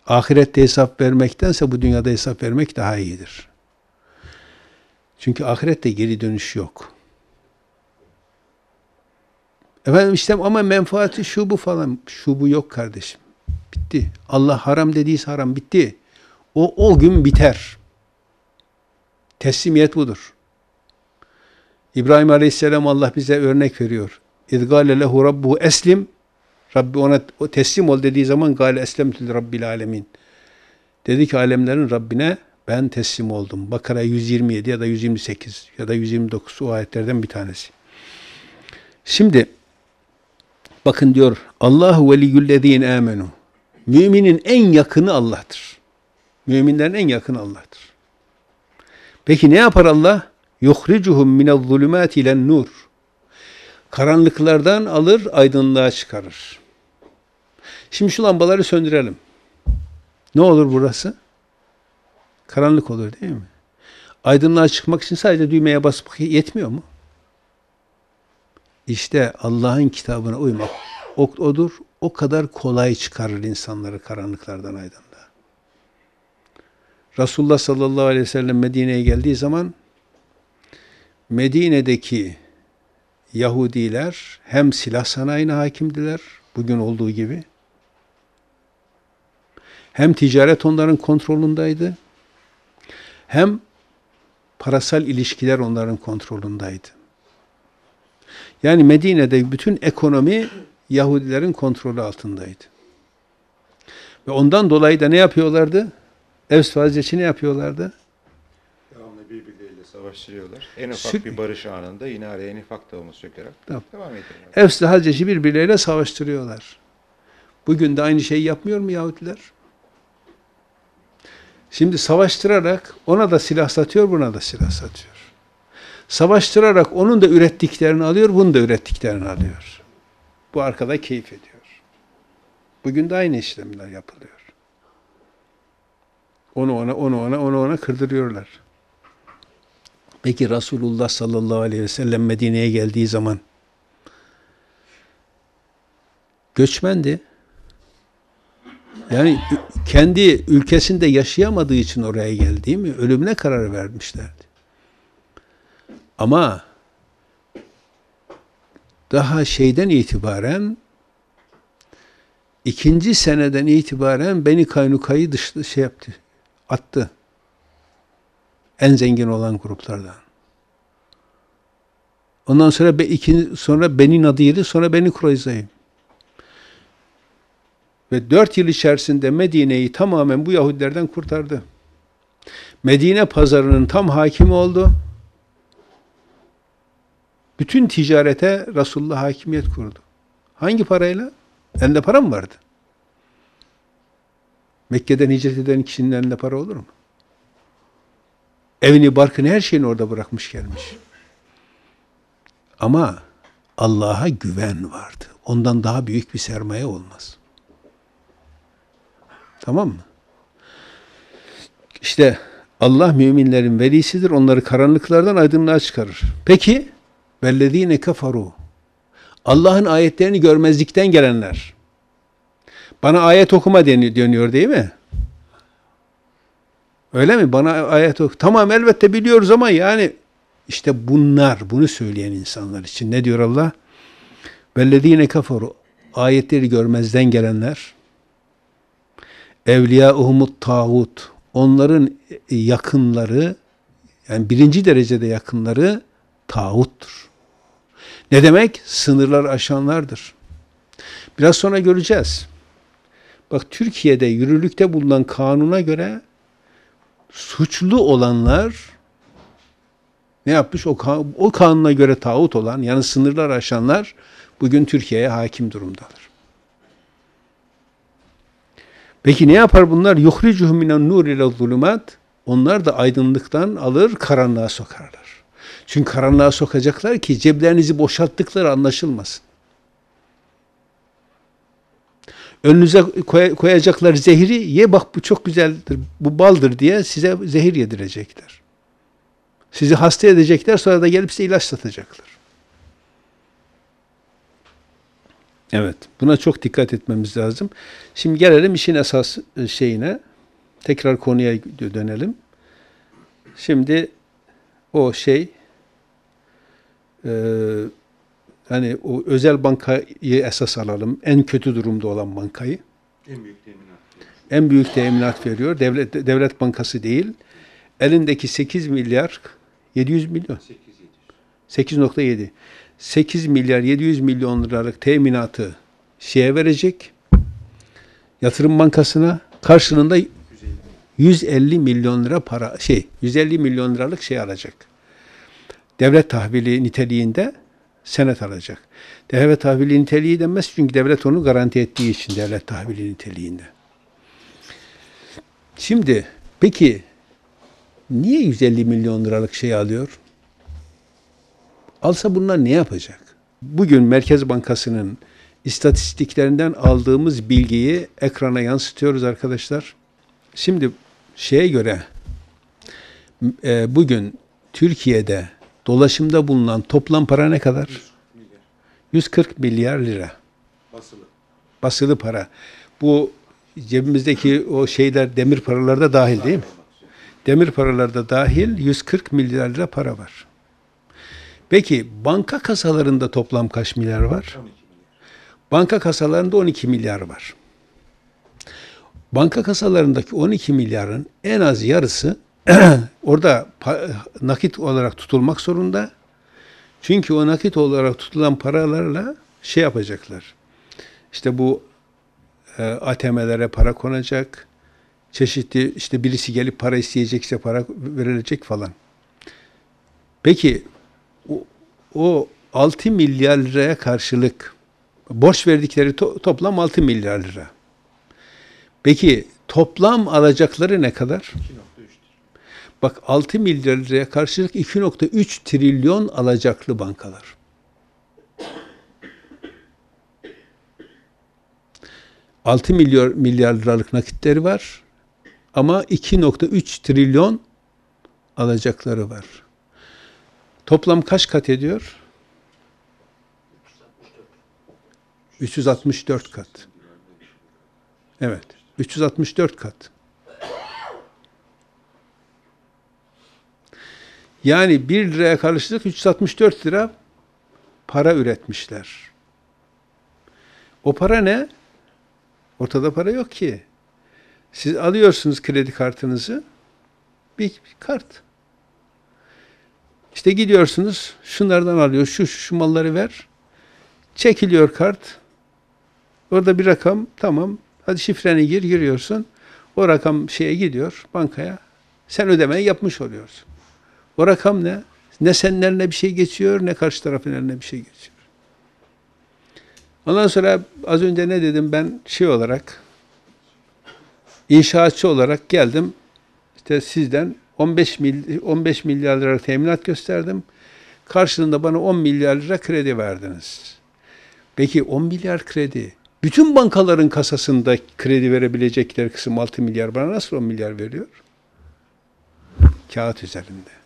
Ahirette hesap vermektense bu dünyada hesap vermek daha iyidir. Çünkü ahirette geri dönüş yok. Efendim işte ama menfaati şu bu falan. Şu bu yok kardeşim. Bitti. Allah haram dediyse haram bitti. O o gün biter. Teslimiyet budur. İbrahim Aleyhisselam Allah bize örnek veriyor. İzgâle lehu rabbuhu eslim. Rabbi ona teslim ol dediği zaman gâle eslemtül rabbil alemin. Dedi ki alemlerin Rabbine ben teslim oldum. Bakara 127 ya da 128 ya da 129 o ayetlerden bir tanesi. Şimdi bakın diyor Allahu veliyyüllezîne amenu. Müminin en yakını Allah'tır. Müminlerin en yakını Allah'tır. Peki ne yapar Allah? yuhricuhum minel zulümat ile nur. Karanlıklardan alır, aydınlığa çıkarır. Şimdi şu lambaları söndürelim. Ne olur burası? Karanlık olur değil mi? Aydınlığa çıkmak için sadece düğmeye basmak yetmiyor mu? İşte Allah'ın kitabına uymak o, odur. O kadar kolay çıkarır insanları karanlıklardan aydınlığa. Resulullah sallallahu aleyhi ve sellem Medine'ye geldiği zaman Medine'deki Yahudiler hem silah sanayine hakimdiler bugün olduğu gibi. Hem ticaret onların kontrolündeydi. Hem parasal ilişkiler onların kontrolündeydi. Yani Medine'de bütün ekonomi Yahudilerin kontrolü altındaydı. Ve ondan dolayı da ne yapıyorlardı? Evs ne yapıyorlardı savaştırıyorlar. En ufak Sük bir barış anında yine araya en ufak tavuğunu sökerek tamam. devam ediyorlar. Efsle Hacceş'i birbirleriyle savaştırıyorlar. Bugün de aynı şeyi yapmıyor mu Yahudiler? Şimdi savaştırarak ona da silah satıyor, buna da silah satıyor. Savaştırarak onun da ürettiklerini alıyor, bunun da ürettiklerini alıyor. Bu arkada keyif ediyor. Bugün de aynı işlemler yapılıyor. Onu ona, onu ona, onu ona kırdırıyorlar. Peki Resulullah sallallahu aleyhi ve sellem Medine'ye geldiği zaman göçmendi. Yani kendi ülkesinde yaşayamadığı için oraya geldi değil mi? Ölümüne karar vermişlerdi. Ama daha şeyden itibaren ikinci seneden itibaren beni kaynukayı dışlı şey yaptı, attı. En zengin olan gruplardan. Ondan sonra be, ikinci, sonra benin adıydı, sonra Beni Kureyza'yı. Ve dört yıl içerisinde Medine'yi tamamen bu Yahudilerden kurtardı. Medine pazarının tam hakimi oldu. Bütün ticarete Resulullah hakimiyet kurdu. Hangi parayla? Elinde para mı vardı? Mekke'den hicret eden kişinin elinde para olur mu? Evini, barkını, her şeyini orada bırakmış gelmiş. Ama Allah'a güven vardı. Ondan daha büyük bir sermaye olmaz. Tamam mı? İşte Allah müminlerin velisidir. Onları karanlıklardan aydınlığa çıkarır. Peki vellezine kafaru Allah'ın ayetlerini görmezlikten gelenler. Bana ayet okuma deniyor, dönüyor değil mi? Öyle mi? Bana ayet yok. Tamam elbette biliyoruz ama yani işte bunlar, bunu söyleyen insanlar için ne diyor Allah? Bellediğine kafaru ayetleri görmezden gelenler Evliya evliyauhumut tağut onların yakınları yani birinci derecede yakınları tağuttur. Ne demek? Sınırlar aşanlardır. Biraz sonra göreceğiz. Bak Türkiye'de yürürlükte bulunan kanuna göre suçlu olanlar ne yapmış? O, kan o kanuna göre tağut olan, yani sınırlar aşanlar bugün Türkiye'ye hakim durumdadır. Peki ne yapar bunlar? Yuhricuhum minen nur ile Onlar da aydınlıktan alır, karanlığa sokarlar. Çünkü karanlığa sokacaklar ki ceplerinizi boşalttıkları anlaşılmasın. önünüze koy, koyacaklar zehri ye bak bu çok güzeldir, bu baldır diye size zehir yedirecekler. Sizi hasta edecekler sonra da gelip size ilaç satacaklar. Evet buna çok dikkat etmemiz lazım. Şimdi gelelim işin esas e, şeyine. Tekrar konuya dönelim. Şimdi o şey e, Hani o özel bankayı esas alalım. En kötü durumda olan bankayı. En büyük teminat. veriyor. En büyük teminat veriyor. Devlet Devlet Bankası değil. Elindeki 8 milyar 700 milyon. 8.7. 8 milyar 700 milyon liralık teminatı şeye verecek. Yatırım Bankası'na karşılığında 150 milyon lira para şey 150 milyon liralık şey alacak. Devlet tahvili niteliğinde senet alacak. Devlet tahvili niteliği denmez çünkü devlet onu garanti ettiği için devlet tahvili niteliğinde. Şimdi peki niye 150 milyon liralık şey alıyor? Alsa bunlar ne yapacak? Bugün Merkez Bankası'nın istatistiklerinden aldığımız bilgiyi ekrana yansıtıyoruz arkadaşlar. Şimdi şeye göre e, bugün Türkiye'de dolaşımda bulunan toplam para ne kadar? 140 milyar lira. Basılı. Basılı para. Bu cebimizdeki o şeyler demir paralarda dahil değil mi? Demir paralarda dahil 140 milyar lira para var. Peki banka kasalarında toplam kaç milyar var? Banka kasalarında 12 milyar var. Banka kasalarındaki 12 milyarın en az yarısı orada nakit olarak tutulmak zorunda. Çünkü o nakit olarak tutulan paralarla şey yapacaklar. İşte bu e, ATM'lere para konacak. Çeşitli işte birisi gelip para isteyecekse para verilecek falan. Peki o, o 6 milyar liraya karşılık borç verdikleri to, toplam 6 milyar lira. Peki toplam alacakları ne kadar? 2.6 Bak 6 milyar liraya karşılık 2.3 trilyon alacaklı bankalar. Altı milyar, milyar liralık nakitleri var ama 2.3 trilyon alacakları var. Toplam kaç kat ediyor? 364 kat. Evet, 364 kat. Yani 1 liraya karşılık 364 lira para üretmişler. O para ne? Ortada para yok ki. Siz alıyorsunuz kredi kartınızı. Bir, bir kart. İşte gidiyorsunuz şunlardan alıyor. Şu, şu şu malları ver. Çekiliyor kart. Orada bir rakam tamam. Hadi şifreni gir giriyorsun. O rakam şeye gidiyor bankaya. Sen ödemeyi yapmış oluyorsun. O rakam ne? Ne senin eline bir şey geçiyor ne karşı tarafın eline bir şey geçiyor. Ondan sonra az önce ne dedim ben şey olarak inşaatçı olarak geldim. İşte sizden 15 mil 15 milyar lira teminat gösterdim. Karşılığında bana 10 milyar lira kredi verdiniz. Peki 10 milyar kredi bütün bankaların kasasında kredi verebilecekleri kısım 6 milyar bana nasıl 10 milyar veriyor? Kağıt üzerinde.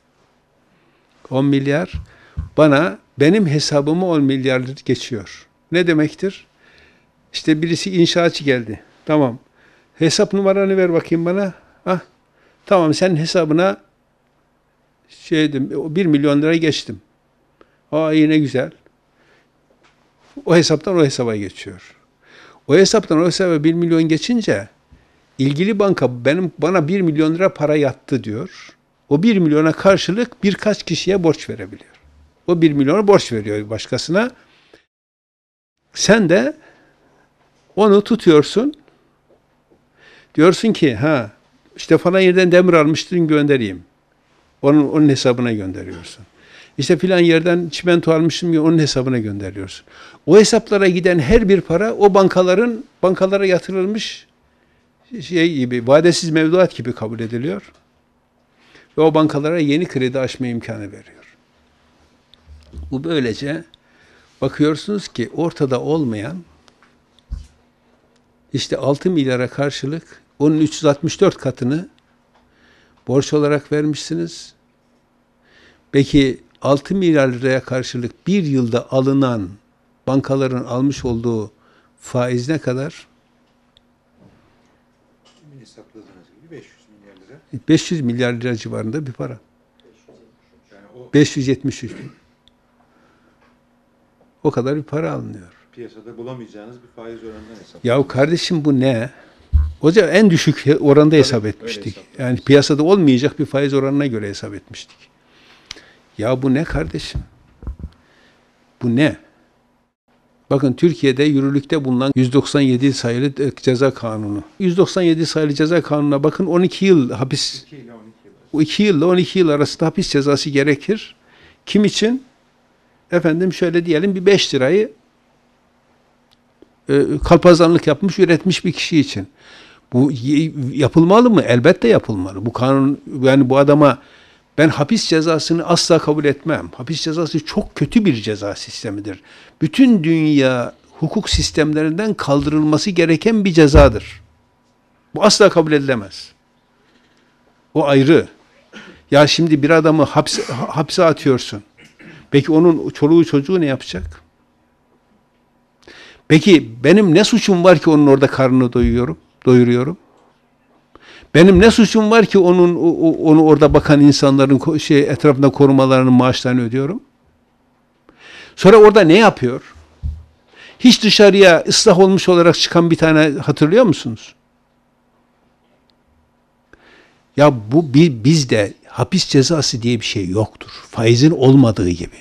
10 milyar bana benim hesabımı 10 milyar geçiyor. Ne demektir? İşte birisi inşaatçı geldi. Tamam. Hesap numaranı ver bakayım bana. Ah. Tamam sen hesabına şey dedim 1 milyon lira geçtim. Aa iyi ne güzel. O hesaptan o hesaba geçiyor. O hesaptan o hesaba 1 milyon geçince ilgili banka benim bana 1 milyon lira para yattı diyor. O 1 milyona karşılık birkaç kişiye borç verebiliyor. O 1 milyona borç veriyor başkasına. Sen de onu tutuyorsun. Diyorsun ki ha işte falan yerden demir almıştın göndereyim. Onun, onun hesabına gönderiyorsun. İşte filan yerden çimento almıştım onun hesabına gönderiyorsun. O hesaplara giden her bir para o bankaların bankalara yatırılmış şey gibi vadesiz mevduat gibi kabul ediliyor ve o bankalara yeni kredi açma imkanı veriyor. Bu böylece bakıyorsunuz ki ortada olmayan işte 6 milyara karşılık onun 364 katını borç olarak vermişsiniz. Peki 6 milyar liraya karşılık bir yılda alınan bankaların almış olduğu faiz ne kadar? 500 milyar lira civarında bir para. 573 bin. O kadar bir para alınıyor. Piyasada bulamayacağınız bir faiz oranından hesap. Ya kardeşim bu ne? Hoca en düşük oranda hesap etmiştik. Yani piyasada olmayacak bir faiz oranına göre hesap etmiştik. Ya bu ne kardeşim? Bu ne? Bakın Türkiye'de yürürlükte bulunan 197 sayılı e, ceza kanunu. 197 sayılı ceza kanununa bakın 12 yıl hapis. 2 ile 12 yıl. 2 yıl ile 12 yıl arasında hapis cezası gerekir. Kim için? Efendim şöyle diyelim bir 5 lirayı e, kalpazanlık yapmış, üretmiş bir kişi için. Bu yapılmalı mı? Elbette yapılmalı. Bu kanun yani bu adama ben hapis cezasını asla kabul etmem. Hapis cezası çok kötü bir ceza sistemidir. Bütün dünya hukuk sistemlerinden kaldırılması gereken bir cezadır. Bu asla kabul edilemez. O ayrı. Ya şimdi bir adamı hapse, hapse atıyorsun. Peki onun çoluğu çocuğu ne yapacak? Peki benim ne suçum var ki onun orada karnını doyuyorum, doyuruyorum? Benim ne suçum var ki onun onu orada bakan insanların şey etrafında korumalarının maaşlarını ödüyorum? Sonra orada ne yapıyor? Hiç dışarıya ıslah olmuş olarak çıkan bir tane hatırlıyor musunuz? Ya bu bir bizde hapis cezası diye bir şey yoktur. Faizin olmadığı gibi.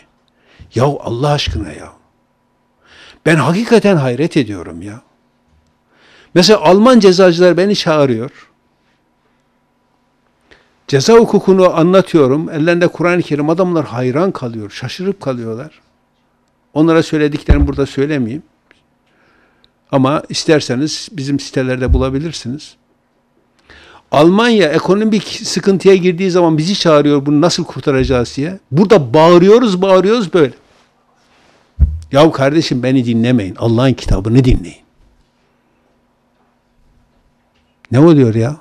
Ya Allah aşkına ya. Ben hakikaten hayret ediyorum ya. Mesela Alman cezacılar beni çağırıyor. Ceza hukukunu anlatıyorum. Ellerinde Kur'an-ı Kerim adamlar hayran kalıyor. Şaşırıp kalıyorlar. Onlara söylediklerimi burada söylemeyeyim. Ama isterseniz bizim sitelerde bulabilirsiniz. Almanya ekonomik sıkıntıya girdiği zaman bizi çağırıyor bunu nasıl kurtaracağız diye. Burada bağırıyoruz bağırıyoruz böyle. Yahu kardeşim beni dinlemeyin. Allah'ın kitabını dinleyin. Ne oluyor ya?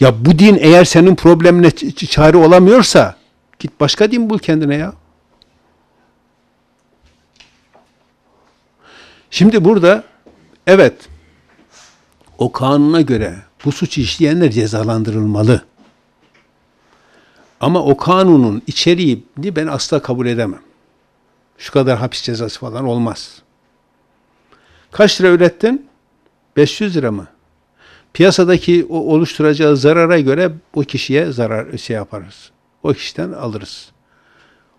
Ya bu din eğer senin problemine çare olamıyorsa git başka din bul kendine ya. Şimdi burada evet o kanuna göre bu suç işleyenler cezalandırılmalı. Ama o kanunun içeriğini ben asla kabul edemem. Şu kadar hapis cezası falan olmaz. Kaç lira ürettin? 500 lira mı? piyasadaki o oluşturacağı zarara göre o kişiye zarar şey yaparız. O kişiden alırız.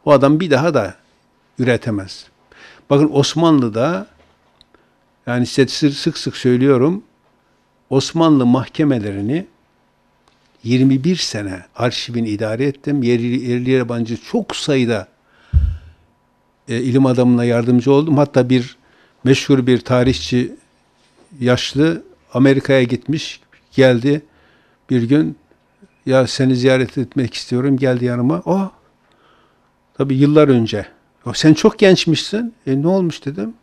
O adam bir daha da üretemez. Bakın Osmanlı'da yani size sık sık söylüyorum Osmanlı mahkemelerini 21 sene arşivin idare ettim. Yerli, yerli yabancı çok sayıda e, ilim adamına yardımcı oldum. Hatta bir meşhur bir tarihçi yaşlı Amerika'ya gitmiş, geldi bir gün ya seni ziyaret etmek istiyorum geldi yanıma. O oh, tabi yıllar önce. Ya sen çok gençmişsin. E ne olmuş dedim.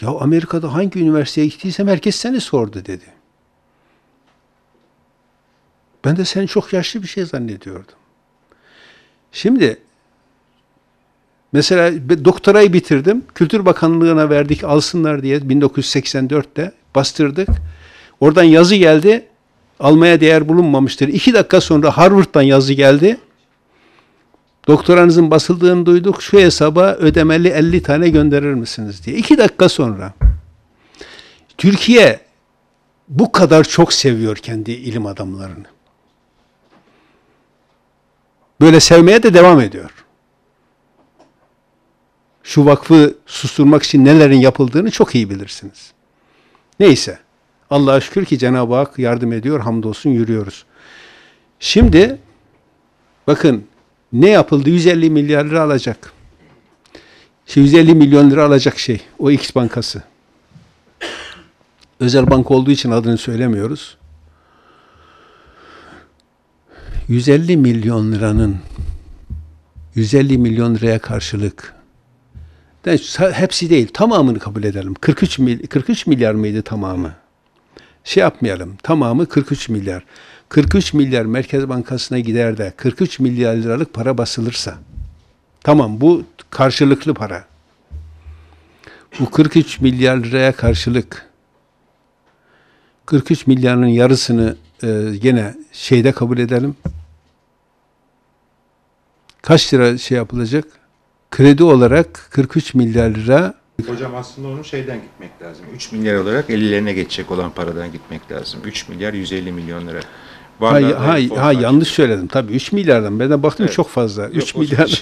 Ya Amerika'da hangi üniversiteye gittiysem herkes seni sordu dedi. Ben de seni çok yaşlı bir şey zannediyordum. Şimdi mesela doktorayı bitirdim. Kültür Bakanlığı'na verdik alsınlar diye 1984'te bastırdık. Oradan yazı geldi. Almaya değer bulunmamıştır. İki dakika sonra Harvard'dan yazı geldi. Doktoranızın basıldığını duyduk. Şu hesaba ödemeli 50 tane gönderir misiniz diye. İki dakika sonra. Türkiye bu kadar çok seviyor kendi ilim adamlarını. Böyle sevmeye de devam ediyor. Şu vakfı susturmak için nelerin yapıldığını çok iyi bilirsiniz. Neyse. Allah'a şükür ki Cenab-ı Hak yardım ediyor. Hamdolsun yürüyoruz. Şimdi bakın ne yapıldı? 150 milyar lira alacak. Şey, 150 milyon lira alacak şey. O X bankası. Özel banka olduğu için adını söylemiyoruz. 150 milyon liranın 150 milyon liraya karşılık hepsi değil, tamamını kabul edelim. 43, 43 milyar mıydı tamamı? Şey yapmayalım, tamamı 43 milyar. 43 milyar Merkez Bankası'na gider de 43 milyar liralık para basılırsa, tamam bu karşılıklı para. Bu 43 milyar liraya karşılık 43 milyarın yarısını e, gene şeyde kabul edelim. Kaç lira şey yapılacak? kredi olarak 43 milyar lira Hocam aslında onun şeyden gitmek lazım. 3 milyar olarak ellerine geçecek olan paradan gitmek lazım. 3 milyar 150 milyon lira. Varlar Hay ha, ha yanlış gibi. söyledim tabii 3 milyardan ben de baktım evet. çok fazla. Yok, 3 milyar.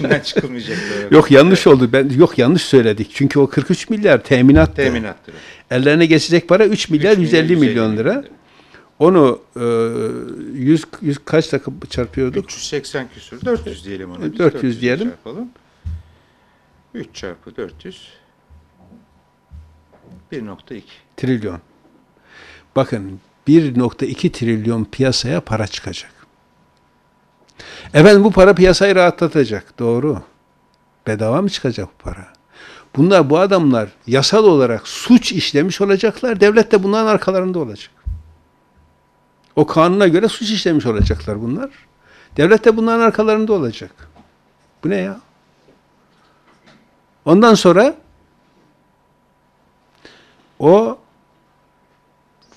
yok yanlış oldu. Ben yok yanlış söyledik. Çünkü o 43 milyar teminat Teminattır. Ellerine geçecek para 3 milyar 3 150 milyon, lira. Onu 100, e, 100 kaç takım çarpıyorduk? 380 küsür 400 diyelim onu. 400, 400 diyelim. Çarpalım. 3 çarpı 400 1.2 trilyon. Bakın 1.2 trilyon piyasaya para çıkacak. Efendim bu para piyasayı rahatlatacak. Doğru. Bedava mı çıkacak bu para? Bunlar bu adamlar yasal olarak suç işlemiş olacaklar. Devlet de bunların arkalarında olacak. O kanuna göre suç işlemiş olacaklar bunlar. Devlet de bunların arkalarında olacak. Bu ne ya? Ondan sonra o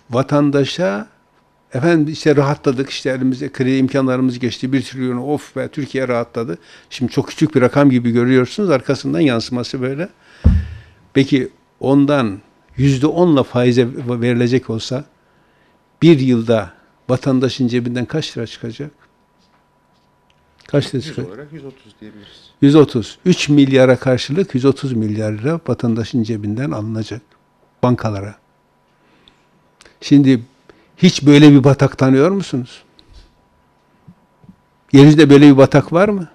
vatandaşa efendim işte rahatladık işte elimize kredi imkanlarımız geçti bir trilyon of ve Türkiye rahatladı. Şimdi çok küçük bir rakam gibi görüyorsunuz arkasından yansıması böyle. Peki ondan yüzde onla faize verilecek olsa bir yılda vatandaşın cebinden kaç lira çıkacak? Kaç lira çıkacak? olarak 130 diyebiliriz. 130. 3 milyara karşılık 130 milyar lira vatandaşın cebinden alınacak bankalara. Şimdi hiç böyle bir batak tanıyor musunuz? Yerinizde böyle bir batak var mı?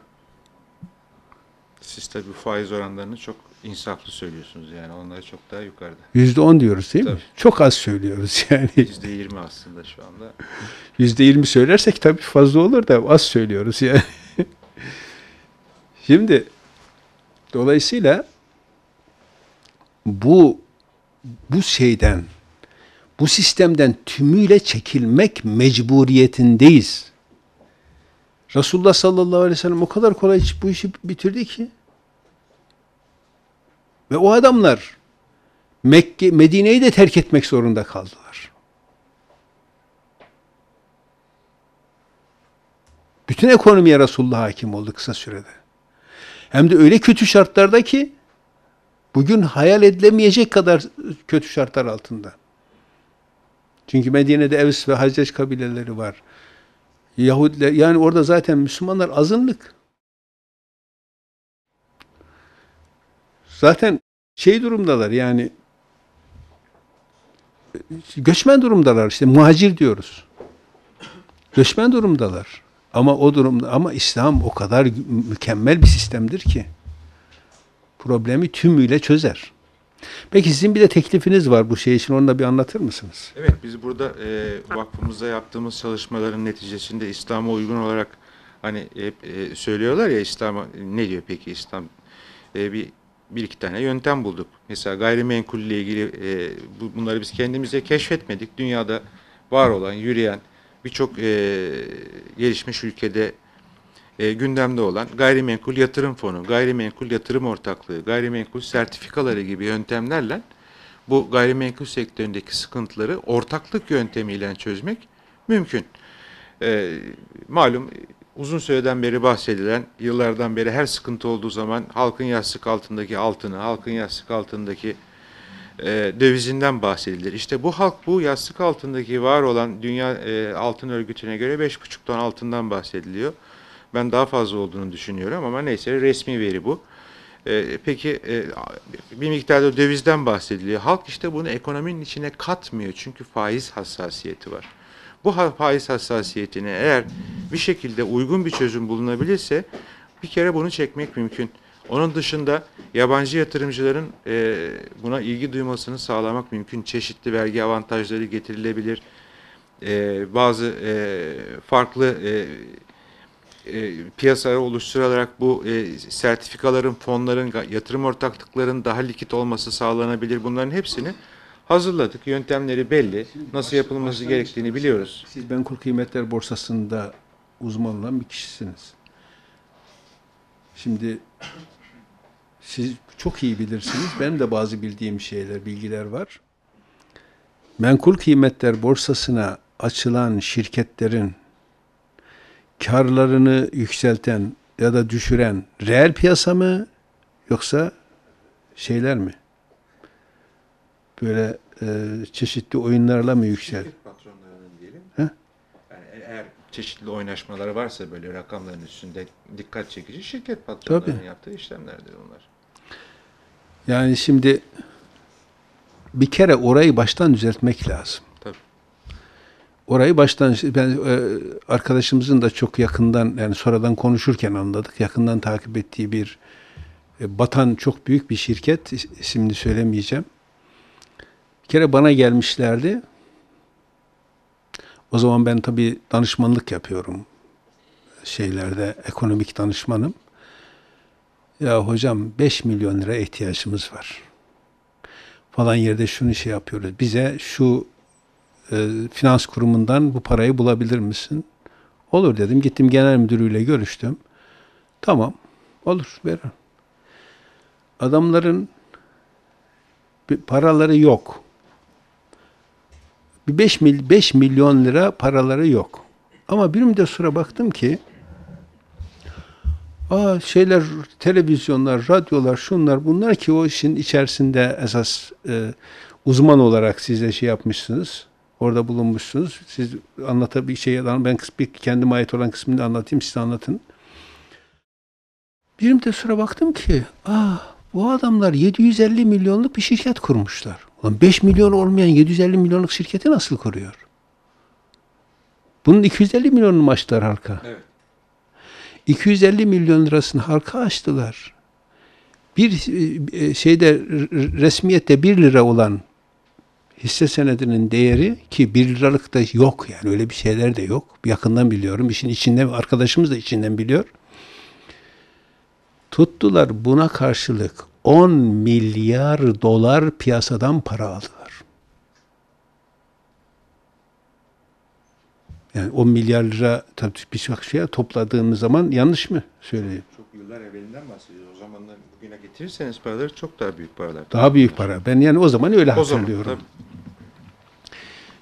Siz tabii faiz oranlarını çok insaflı söylüyorsunuz yani onları çok daha yukarıda. Yüzde on diyoruz değil tabii. mi? Çok az söylüyoruz yani. Yüzde yirmi aslında şu anda. Yüzde yirmi söylersek tabii fazla olur da az söylüyoruz yani. Şimdi dolayısıyla bu bu şeyden bu sistemden tümüyle çekilmek mecburiyetindeyiz. Resulullah sallallahu aleyhi ve sellem o kadar kolay bu işi bitirdi ki. Ve o adamlar Mekke, Medine'yi de terk etmek zorunda kaldılar. Bütün ekonomiye Resulullah hakim oldu kısa sürede. Hem de öyle kötü şartlarda ki bugün hayal edilemeyecek kadar kötü şartlar altında. Çünkü Medine'de Evs ve Haccaj kabileleri var. Yahudiler yani orada zaten Müslümanlar azınlık. Zaten şey durumdalar yani göçmen durumdalar işte muhacir diyoruz. Göçmen durumdalar. Ama o durumda ama İslam o kadar mükemmel bir sistemdir ki problemi tümüyle çözer. Peki sizin bir de teklifiniz var bu şey için. Onu da bir anlatır mısınız? Evet biz burada e, vakfımızda yaptığımız çalışmaların neticesinde İslam'a uygun olarak hani hep e, söylüyorlar ya İslam'a ne diyor peki İslam? E, bir, bir iki tane yöntem bulduk. Mesela gayrimenkul ile ilgili e, bunları biz kendimize keşfetmedik. Dünyada var olan, yürüyen, birçok e, gelişmiş ülkede e, gündemde olan gayrimenkul yatırım fonu, gayrimenkul yatırım ortaklığı, gayrimenkul sertifikaları gibi yöntemlerle bu gayrimenkul sektöründeki sıkıntıları ortaklık yöntemiyle çözmek mümkün. E, malum uzun süreden beri bahsedilen, yıllardan beri her sıkıntı olduğu zaman halkın yastık altındaki altını, halkın yastık altındaki e, dövizinden bahsedilir. İşte bu halk bu yastık altındaki var olan Dünya e, Altın Örgütü'ne göre 5,5 ton altından bahsediliyor. Ben daha fazla olduğunu düşünüyorum ama neyse resmi veri bu. E, peki e, bir miktarda dövizden bahsediliyor. Halk işte bunu ekonominin içine katmıyor çünkü faiz hassasiyeti var. Bu faiz hassasiyetini eğer bir şekilde uygun bir çözüm bulunabilirse bir kere bunu çekmek mümkün. Onun dışında yabancı yatırımcıların e, buna ilgi duymasını sağlamak mümkün. Çeşitli vergi avantajları getirilebilir. E, bazı e, farklı e, e, piyasalar oluşturularak bu e, sertifikaların, fonların, yatırım ortaklıkların daha likit olması sağlanabilir. Bunların hepsini hazırladık. Yöntemleri belli. Nasıl yapılması gerektiğini biliyoruz. Siz Benkul Kıymetler Borsası'nda uzman olan bir kişisiniz. Şimdi siz çok iyi bilirsiniz. Benim de bazı bildiğim şeyler, bilgiler var. Menkul kıymetler borsasına açılan şirketlerin karlarını yükselten ya da düşüren reel piyasa mı yoksa şeyler mi? Böyle e, çeşitli oyunlarla mı yüksel? Şirket patronlarının diyelim. Ha? Yani eğer çeşitli oynaşmaları varsa böyle rakamların üstünde dikkat çekici şirket patronlarının Tabii. yaptığı işlemlerdir onlar. Yani şimdi bir kere orayı baştan düzeltmek lazım. Tabii. Orayı baştan ben e, arkadaşımızın da çok yakından yani sonradan konuşurken anladık. Yakından takip ettiği bir e, batan çok büyük bir şirket isimini söylemeyeceğim. Bir kere bana gelmişlerdi. O zaman ben tabii danışmanlık yapıyorum. Şeylerde ekonomik danışmanım. Ya hocam 5 milyon lira ihtiyacımız var. Falan yerde şunu şey yapıyoruz. Bize şu e, finans kurumundan bu parayı bulabilir misin? Olur dedim. Gittim genel müdürüyle görüştüm. Tamam. Olur. verin Adamların paraları yok. 5, mil, 5 milyon lira paraları yok. Ama bir müddet sonra baktım ki Aa şeyler, televizyonlar, radyolar, şunlar bunlar ki o işin içerisinde esas e, uzman olarak size şey yapmışsınız. Orada bulunmuşsunuz. Siz anlatabilir şey ben bir kendime ait olan kısmını anlatayım size anlatın. Bir müddet sonra baktım ki ah bu adamlar 750 milyonluk bir şirket kurmuşlar. Ulan 5 milyon olmayan 750 milyonluk şirketi nasıl kuruyor? Bunun 250 milyonunu maçlar halka. Evet. 250 milyon lirasını halka açtılar. Bir e, şeyde resmiyette 1 lira olan hisse senedinin değeri ki 1 liralık da yok yani öyle bir şeyler de yok. Yakından biliyorum. İşin içinden arkadaşımız da içinden biliyor. Tuttular buna karşılık 10 milyar dolar piyasadan para aldı. Yani 10 milyar lira tabii bir şeye şey topladığımız zaman yanlış mı söyleyeyim? Çok yıllar evvelinden bahsediyoruz. O zamanlar bugüne getirirseniz paraları çok daha büyük paralar. Daha büyük para. Ben yani o zaman öyle o hatırlıyorum.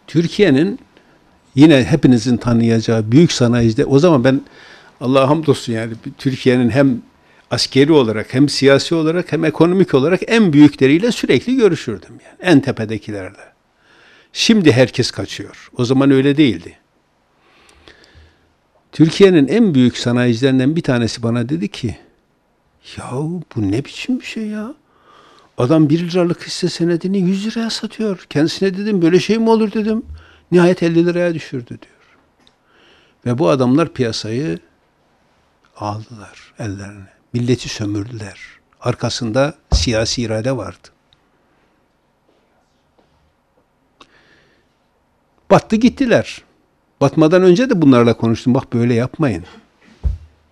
Türkiye'nin yine hepinizin tanıyacağı büyük sanayide. o zaman ben Allah'a hamdolsun yani Türkiye'nin hem askeri olarak hem siyasi olarak hem ekonomik olarak en büyükleriyle sürekli görüşürdüm yani en tepedekilerle. Şimdi herkes kaçıyor. O zaman öyle değildi. Türkiye'nin en büyük sanayicilerinden bir tanesi bana dedi ki yahu bu ne biçim bir şey ya? Adam 1 liralık hisse senedini 100 liraya satıyor. Kendisine dedim böyle şey mi olur dedim. Nihayet 50 liraya düşürdü diyor. Ve bu adamlar piyasayı aldılar ellerine. Milleti sömürdüler. Arkasında siyasi irade vardı. Battı gittiler. Batmadan önce de bunlarla konuştum. Bak böyle yapmayın.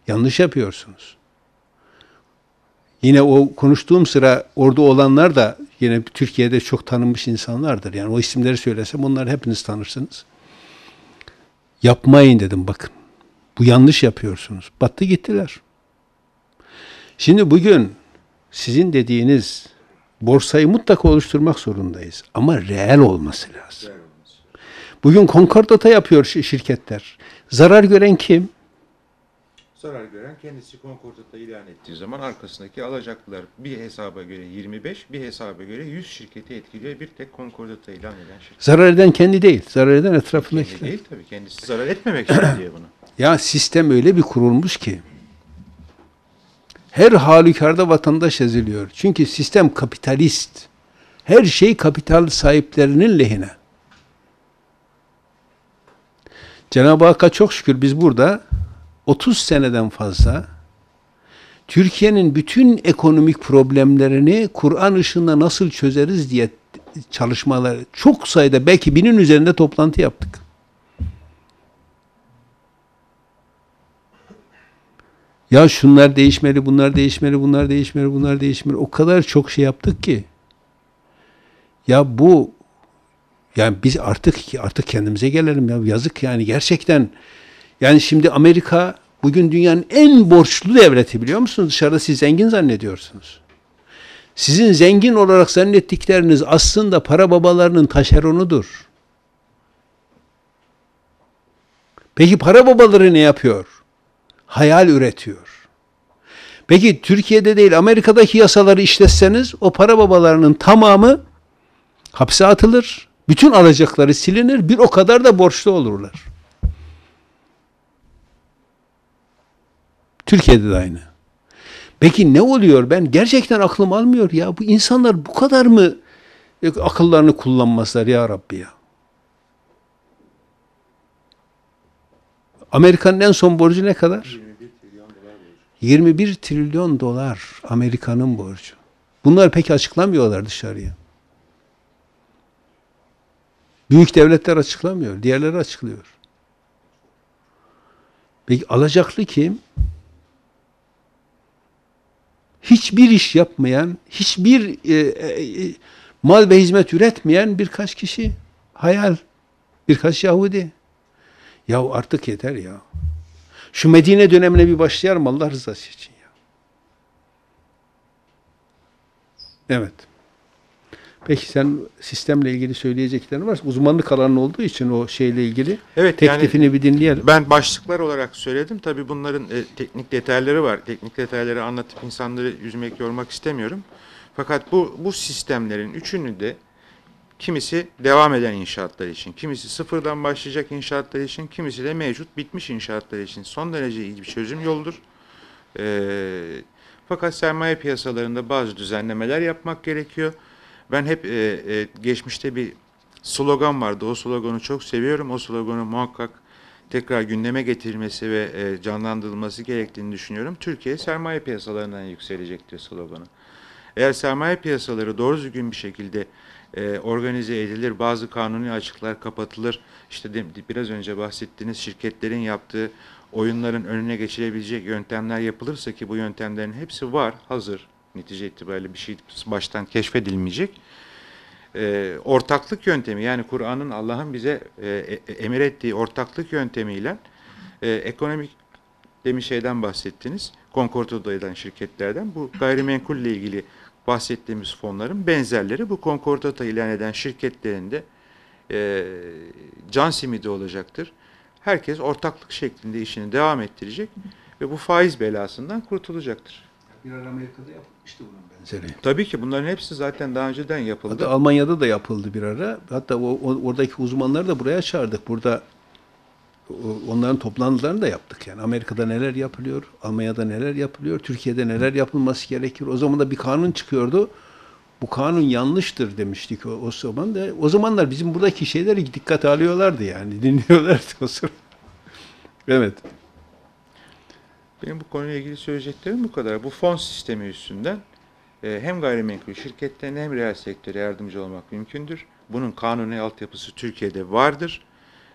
Yanlış yapıyorsunuz. Yine o konuştuğum sıra orada olanlar da yine Türkiye'de çok tanınmış insanlardır. Yani o isimleri söylesem onları hepiniz tanırsınız. Yapmayın dedim bakın. Bu yanlış yapıyorsunuz. Battı gittiler. Şimdi bugün sizin dediğiniz borsayı mutlaka oluşturmak zorundayız. Ama reel olması lazım. Bugün konkordata yapıyor şirketler. Zarar gören kim? Zarar gören kendisi konkordata ilan ettiği zaman arkasındaki alacaklılar bir hesaba göre 25, bir hesaba göre 100 şirketi etkiliyor. Bir tek konkordata ilan eden şirket. Zarar eden kendi değil, zarar eden etrafındakiler. Kendi değil tabii, kendisi zarar etmemek için diye bunu. Ya sistem öyle bir kurulmuş ki her halükarda vatandaş eziliyor. Çünkü sistem kapitalist. Her şey kapital sahiplerinin lehine. Cenab-ı Hakk'a çok şükür biz burada 30 seneden fazla Türkiye'nin bütün ekonomik problemlerini Kur'an ışığında nasıl çözeriz diye çalışmaları çok sayıda belki binin üzerinde toplantı yaptık. Ya şunlar değişmeli, bunlar değişmeli, bunlar değişmeli, bunlar değişmeli. O kadar çok şey yaptık ki. Ya bu yani biz artık artık kendimize gelelim ya yazık yani gerçekten. Yani şimdi Amerika bugün dünyanın en borçlu devleti biliyor musunuz? Dışarıda siz zengin zannediyorsunuz. Sizin zengin olarak zannettikleriniz aslında para babalarının taşeronudur. Peki para babaları ne yapıyor? Hayal üretiyor. Peki Türkiye'de değil Amerika'daki yasaları işletseniz o para babalarının tamamı hapse atılır bütün alacakları silinir, bir o kadar da borçlu olurlar. Türkiye'de de aynı. Peki ne oluyor? Ben gerçekten aklım almıyor ya. Bu insanlar bu kadar mı e, akıllarını kullanmazlar ya Rabbi ya? Amerika'nın en son borcu ne kadar? 21 trilyon dolar dolar Amerika'nın borcu. Bunlar pek açıklamıyorlar dışarıya. Büyük devletler açıklamıyor. Diğerleri açıklıyor. Peki alacaklı kim? Hiçbir iş yapmayan, hiçbir e, e, e, mal ve hizmet üretmeyen birkaç kişi. Hayal. Birkaç Yahudi. Ya artık yeter ya. Şu Medine dönemine bir başlayalım Allah rızası için ya. Evet. Peki sen sistemle ilgili söyleyeceklerin varsa uzmanlık alanı olduğu için o şeyle ilgili evet, teklifini yani, bir dinleyelim. Ben başlıklar olarak söyledim. Tabi bunların e, teknik detayları var. Teknik detayları anlatıp insanları yüzmek yormak istemiyorum. Fakat bu, bu sistemlerin üçünü de kimisi devam eden inşaatlar için, kimisi sıfırdan başlayacak inşaatlar için, kimisi de mevcut bitmiş inşaatlar için son derece iyi bir çözüm yoldur. E, fakat sermaye piyasalarında bazı düzenlemeler yapmak gerekiyor. Ben hep e, e, geçmişte bir slogan vardı. O sloganı çok seviyorum. O sloganı muhakkak tekrar gündeme getirilmesi ve e, canlandırılması gerektiğini düşünüyorum. Türkiye sermaye piyasalarından yükselecektir sloganı. Eğer sermaye piyasaları doğru düzgün bir şekilde e, organize edilir, bazı kanuni açıklar kapatılır, işte de, biraz önce bahsettiğiniz şirketlerin yaptığı oyunların önüne geçilebilecek yöntemler yapılırsa ki bu yöntemlerin hepsi var, hazır netice itibariyle bir şey baştan keşfedilmeyecek. E, ortaklık yöntemi yani Kur'an'ın Allah'ın bize e, e ettiği ortaklık yöntemiyle e, ekonomik demin şeyden bahsettiniz. Concordo'da eden şirketlerden bu gayrimenkulle ilgili bahsettiğimiz fonların benzerleri bu konkordata ilan eden şirketlerinde e, can simidi olacaktır. Herkes ortaklık şeklinde işini devam ettirecek ve bu faiz belasından kurtulacaktır. Bir Amerika'da yapıldı. İşte bunun benzeri. Tabii ki bunların hepsi zaten daha önceden yapıldı. Hatta Almanya'da da yapıldı bir ara. Hatta o, o oradaki uzmanları da buraya çağırdık. Burada onların toplantılarını da yaptık. Yani Amerika'da neler yapılıyor, Almanya'da neler yapılıyor, Türkiye'de neler yapılması gerekir. O zaman da bir kanun çıkıyordu. Bu kanun yanlıştır demiştik o, o zaman da. O zamanlar bizim buradaki şeyleri dikkat alıyorlardı yani. Dinliyorlardı o sırada. evet. Benim bu konuyla ilgili söyleyeceklerim bu kadar. Bu fon sistemi üstünden e, hem gayrimenkul şirketlerine hem reel sektöre yardımcı olmak mümkündür. Bunun kanuni altyapısı Türkiye'de vardır.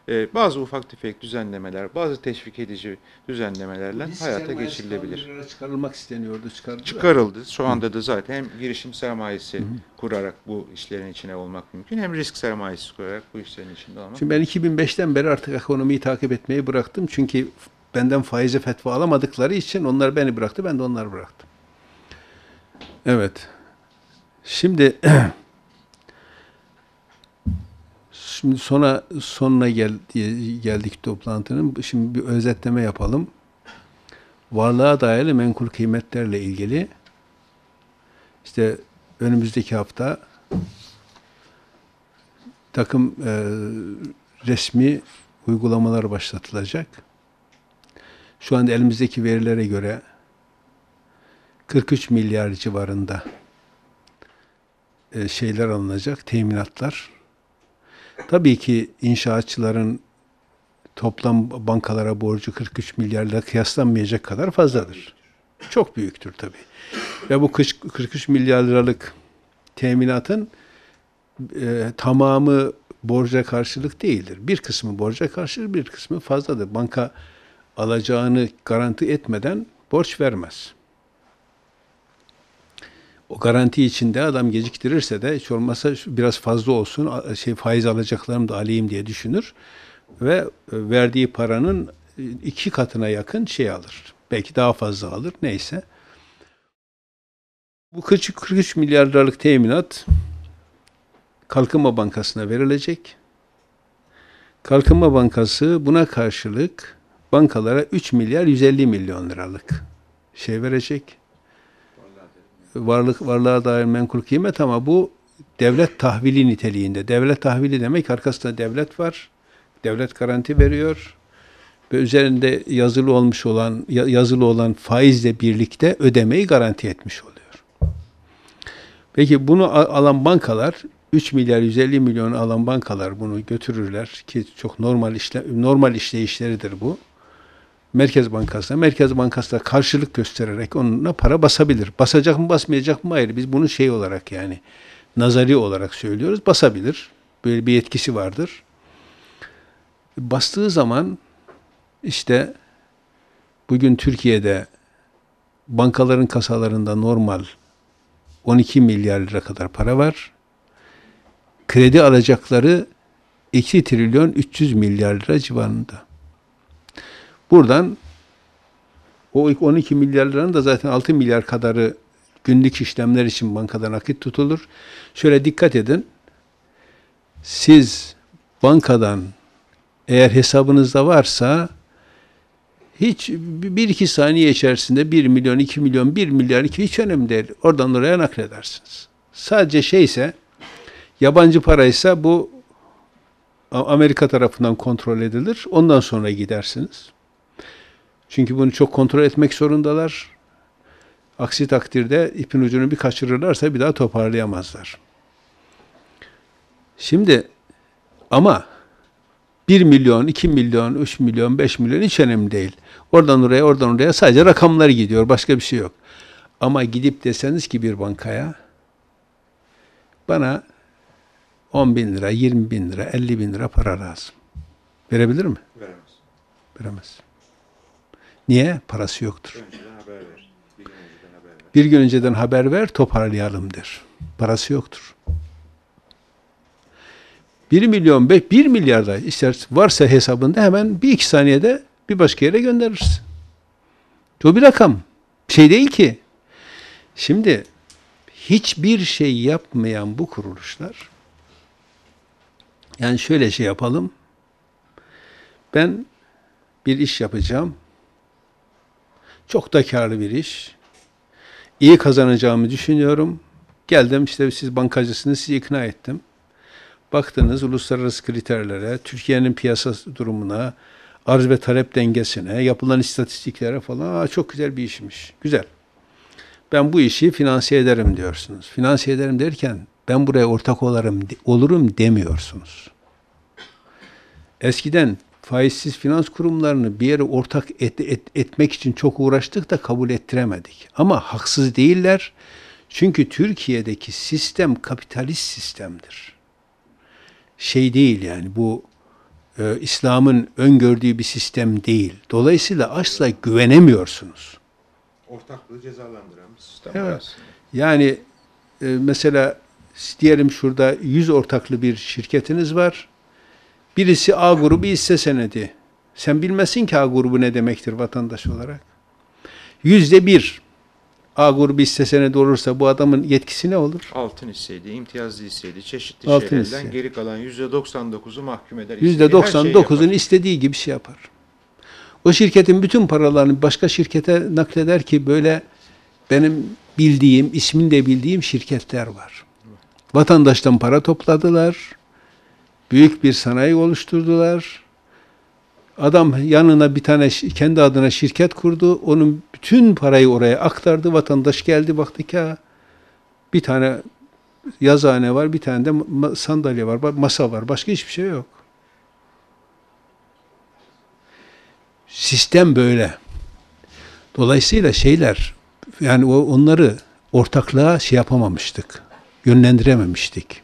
E, bazı ufak tefek düzenlemeler, bazı teşvik edici düzenlemelerle Biz hayata geçirilebilir. Çıkarılmak isteniyordu. Çıkarıldı. Çıkarıldı. Şu anda da zaten hem girişim sermayesi Hı. kurarak bu işlerin içine olmak mümkün hem risk sermayesi kurarak bu işlerin içinde olmak Şimdi ben 2005'ten beri artık ekonomiyi takip etmeyi bıraktım. Çünkü benden faize fetva alamadıkları için onlar beni bıraktı, ben de onları bıraktım. Evet. Şimdi şimdi sona sonuna gel, geldik toplantının. Şimdi bir özetleme yapalım. Varlığa dayalı menkul kıymetlerle ilgili işte önümüzdeki hafta takım e, resmi uygulamalar başlatılacak şu anda elimizdeki verilere göre 43 milyar civarında e, şeyler alınacak, teminatlar. Tabii ki inşaatçıların toplam bankalara borcu 43 milyarla kıyaslanmayacak kadar fazladır. Çok büyüktür tabii. Ve bu 43 milyar liralık teminatın e, tamamı borca karşılık değildir. Bir kısmı borca karşılık, bir kısmı fazladır. Banka alacağını garanti etmeden borç vermez. O garanti içinde adam geciktirirse de hiç olmazsa biraz fazla olsun şey faiz alacaklarım da alayım diye düşünür ve e, verdiği paranın e, iki katına yakın şey alır. Belki daha fazla alır. Neyse. Bu 43 milyar liralık teminat Kalkınma Bankası'na verilecek. Kalkınma Bankası buna karşılık bankalara 3 milyar 150 milyon liralık şey verecek. Varlık varlığa dair menkul kıymet ama bu devlet tahvili niteliğinde. Devlet tahvili demek arkasında devlet var. Devlet garanti veriyor ve üzerinde yazılı olmuş olan yazılı olan faizle birlikte ödemeyi garanti etmiş oluyor. Peki bunu alan bankalar 3 milyar 150 milyon alan bankalar bunu götürürler ki çok normal işle normal işleyişleridir bu. Merkez Bankası'na. Merkez Bankası da karşılık göstererek onunla para basabilir. Basacak mı basmayacak mı ayrı. Biz bunu şey olarak yani nazari olarak söylüyoruz. Basabilir. Böyle bir yetkisi vardır. Bastığı zaman işte bugün Türkiye'de bankaların kasalarında normal 12 milyar lira kadar para var. Kredi alacakları 2 trilyon 300 milyar lira civarında. Buradan o 12 milyar liranın da zaten 6 milyar kadarı günlük işlemler için bankadan nakit tutulur. Şöyle dikkat edin. Siz bankadan eğer hesabınızda varsa hiç bir iki saniye içerisinde bir milyon, iki milyon, bir milyar, 2 hiç önemli değil. Oradan oraya nakledersiniz. Sadece şeyse yabancı paraysa bu Amerika tarafından kontrol edilir. Ondan sonra gidersiniz. Çünkü bunu çok kontrol etmek zorundalar. Aksi takdirde ipin ucunu bir kaçırırlarsa bir daha toparlayamazlar. Şimdi ama 1 milyon, 2 milyon, 3 milyon, 5 milyon hiç önemli değil. Oradan oraya, oradan oraya sadece rakamlar gidiyor. Başka bir şey yok. Ama gidip deseniz ki bir bankaya bana 10 bin lira, 20 bin lira, 50 bin lira para lazım. Verebilir mi? Veremez. Veremez. Niye? Parası yoktur. Bir gün önceden haber ver, toparlayalım der. Parası yoktur. 1 milyon 5, 1 milyarda ister varsa hesabında hemen bir iki saniyede bir başka yere gönderirsin. O bir rakam. Şey değil ki. Şimdi hiçbir şey yapmayan bu kuruluşlar yani şöyle şey yapalım. Ben bir iş yapacağım. Çok da karlı bir iş. İyi kazanacağımı düşünüyorum. Geldim işte siz bankacısınız, sizi ikna ettim. Baktınız uluslararası kriterlere, Türkiye'nin piyasa durumuna, arz ve talep dengesine, yapılan istatistiklere falan Aa, çok güzel bir işmiş. Güzel. Ben bu işi finanse ederim diyorsunuz. Finanse ederim derken ben buraya ortak olarım, olurum demiyorsunuz. Eskiden faizsiz finans kurumlarını bir yere ortak et, et, etmek için çok uğraştık da kabul ettiremedik. Ama haksız değiller. Çünkü Türkiye'deki sistem kapitalist sistemdir. Şey değil yani bu e, İslam'ın öngördüğü bir sistem değil. Dolayısıyla asla güvenemiyorsunuz. Ortaklığı cezalandıran bir sistem evet. Yani e, mesela diyelim şurada 100 ortaklı bir şirketiniz var. Birisi A grubu hisse senedi. Sen bilmesin ki A grubu ne demektir vatandaş olarak. Yüzde bir A grubu hisse senedi olursa bu adamın yetkisi ne olur? Altın hisseydi, imtiyazlı hisseydi, çeşitli Altın şeylerden hisse. geri kalan yüzde 99'u mahkum eder. Yüzde 99'un şey istediği gibi şey yapar. O şirketin bütün paralarını başka şirkete nakleder ki böyle benim bildiğim, ismini de bildiğim şirketler var. Vatandaştan para topladılar büyük bir sanayi oluşturdular. Adam yanına bir tane kendi adına şirket kurdu. Onun bütün parayı oraya aktardı. Vatandaş geldi baktı ki bir tane yazıhane var, bir tane de sandalye var, masa var. Başka hiçbir şey yok. Sistem böyle. Dolayısıyla şeyler yani onları ortaklığa şey yapamamıştık. Yönlendirememiştik.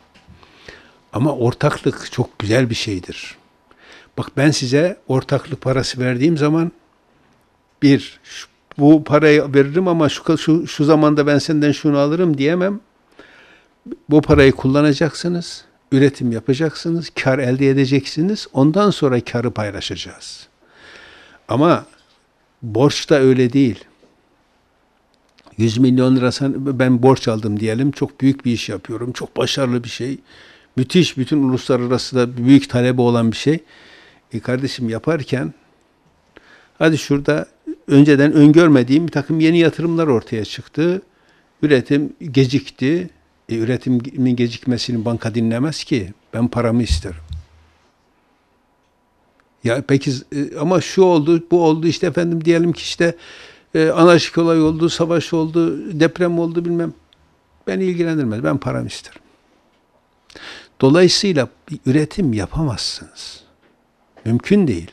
Ama ortaklık çok güzel bir şeydir. Bak ben size ortaklık parası verdiğim zaman bir şu, bu parayı veririm ama şu, şu, şu zamanda ben senden şunu alırım diyemem. Bu parayı kullanacaksınız, üretim yapacaksınız, kar elde edeceksiniz. Ondan sonra karı paylaşacağız. Ama borç da öyle değil. 100 milyon lira sen, ben borç aldım diyelim. Çok büyük bir iş yapıyorum. Çok başarılı bir şey. Müthiş bütün uluslararası da büyük talebe olan bir şey. E kardeşim yaparken hadi şurada önceden öngörmediğim bir takım yeni yatırımlar ortaya çıktı. Üretim gecikti. E, üretimin gecikmesini banka dinlemez ki. Ben paramı isterim. Ya peki e, ama şu oldu, bu oldu işte efendim diyelim ki işte e, anarşik olay oldu, savaş oldu, deprem oldu bilmem. Beni ilgilendirmez. Ben param isterim. Dolayısıyla bir üretim yapamazsınız. Mümkün değil.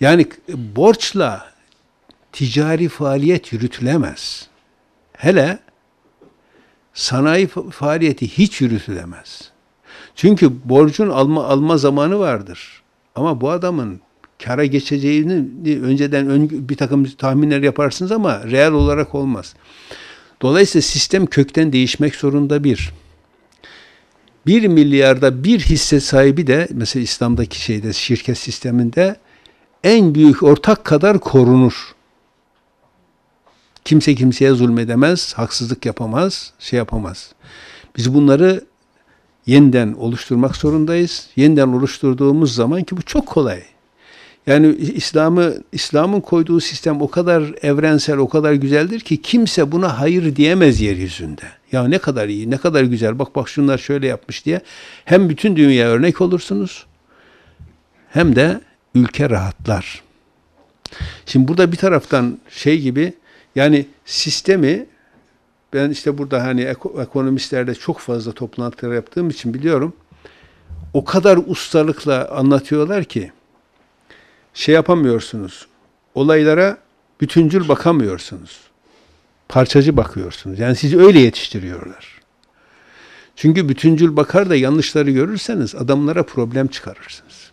Yani borçla ticari faaliyet yürütülemez. Hele sanayi faaliyeti hiç yürütülemez. Çünkü borcun alma alma zamanı vardır. Ama bu adamın kara geçeceğini önceden ön, bir takım tahminler yaparsınız ama real olarak olmaz. Dolayısıyla sistem kökten değişmek zorunda bir. 1 milyarda bir hisse sahibi de mesela İslam'daki şeyde şirket sisteminde en büyük ortak kadar korunur. Kimse kimseye zulmedemez, haksızlık yapamaz, şey yapamaz. Biz bunları yeniden oluşturmak zorundayız. Yeniden oluşturduğumuz zaman ki bu çok kolay. Yani İslam'ı İslam'ın koyduğu sistem o kadar evrensel, o kadar güzeldir ki kimse buna hayır diyemez yeryüzünde. Ya ne kadar iyi, ne kadar güzel. Bak bak şunlar şöyle yapmış diye. Hem bütün dünyaya örnek olursunuz. Hem de ülke rahatlar. Şimdi burada bir taraftan şey gibi yani sistemi ben işte burada hani ekonomistlerle çok fazla toplantılar yaptığım için biliyorum. O kadar ustalıkla anlatıyorlar ki şey yapamıyorsunuz. Olaylara bütüncül bakamıyorsunuz parçacı bakıyorsunuz. Yani sizi öyle yetiştiriyorlar. Çünkü bütüncül bakar da yanlışları görürseniz adamlara problem çıkarırsınız.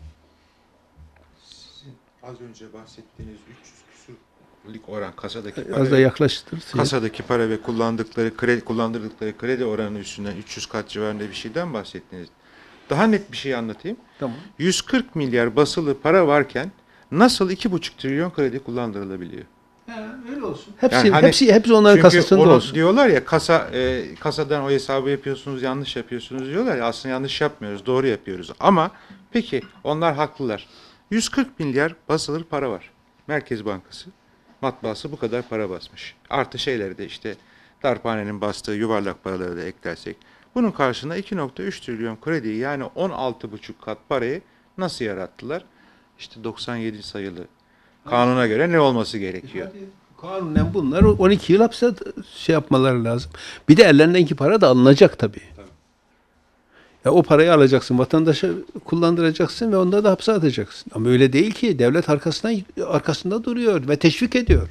Sizin az önce bahsettiğiniz 300 küsürlük oran kasadaki para, az da yaklaştırırsın. Kasadaki para ve kullandıkları kredi kullandırdıkları kredi oranı üstünden 300 kat civarında bir şeyden bahsettiniz. Daha net bir şey anlatayım. Tamam. 140 milyar basılı para varken nasıl 2,5 trilyon kredi kullandırılabiliyor? Hepsi, yani hani, hepsi, hepsi onların kasasında onu olsun. diyorlar ya kasa e, kasadan o hesabı yapıyorsunuz yanlış yapıyorsunuz diyorlar ya aslında yanlış yapmıyoruz doğru yapıyoruz. Ama peki onlar haklılar. 140 milyar basılır para var. Merkez Bankası matbaası bu kadar para basmış. Artı şeyleri de işte darphanenin bastığı yuvarlak paraları da eklersek. Bunun karşına 2.3 trilyon krediyi yani 16,5 kat parayı nasıl yarattılar? İşte 97 sayılı Kanuna göre ne olması gerekiyor? E, kanunen bunlar 12 yıl hapse şey yapmaları lazım. Bir de ellerindeki para da alınacak tabii. Ya o parayı alacaksın, vatandaşa kullandıracaksın ve onda da hapse atacaksın. Ama öyle değil ki. Devlet arkasına arkasında duruyor ve teşvik ediyor.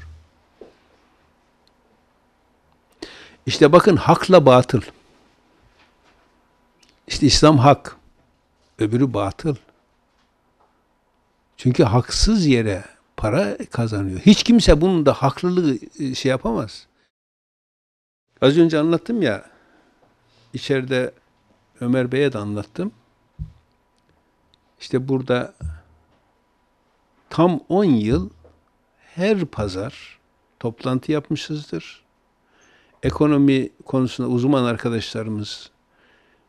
İşte bakın hakla batıl. İşte İslam hak, öbürü batıl. Çünkü haksız yere para kazanıyor. Hiç kimse bunun da haklılığı e, şey yapamaz. Az önce anlattım ya, içeride Ömer Bey'e de anlattım. İşte burada tam 10 yıl her pazar toplantı yapmışızdır. Ekonomi konusunda uzman arkadaşlarımız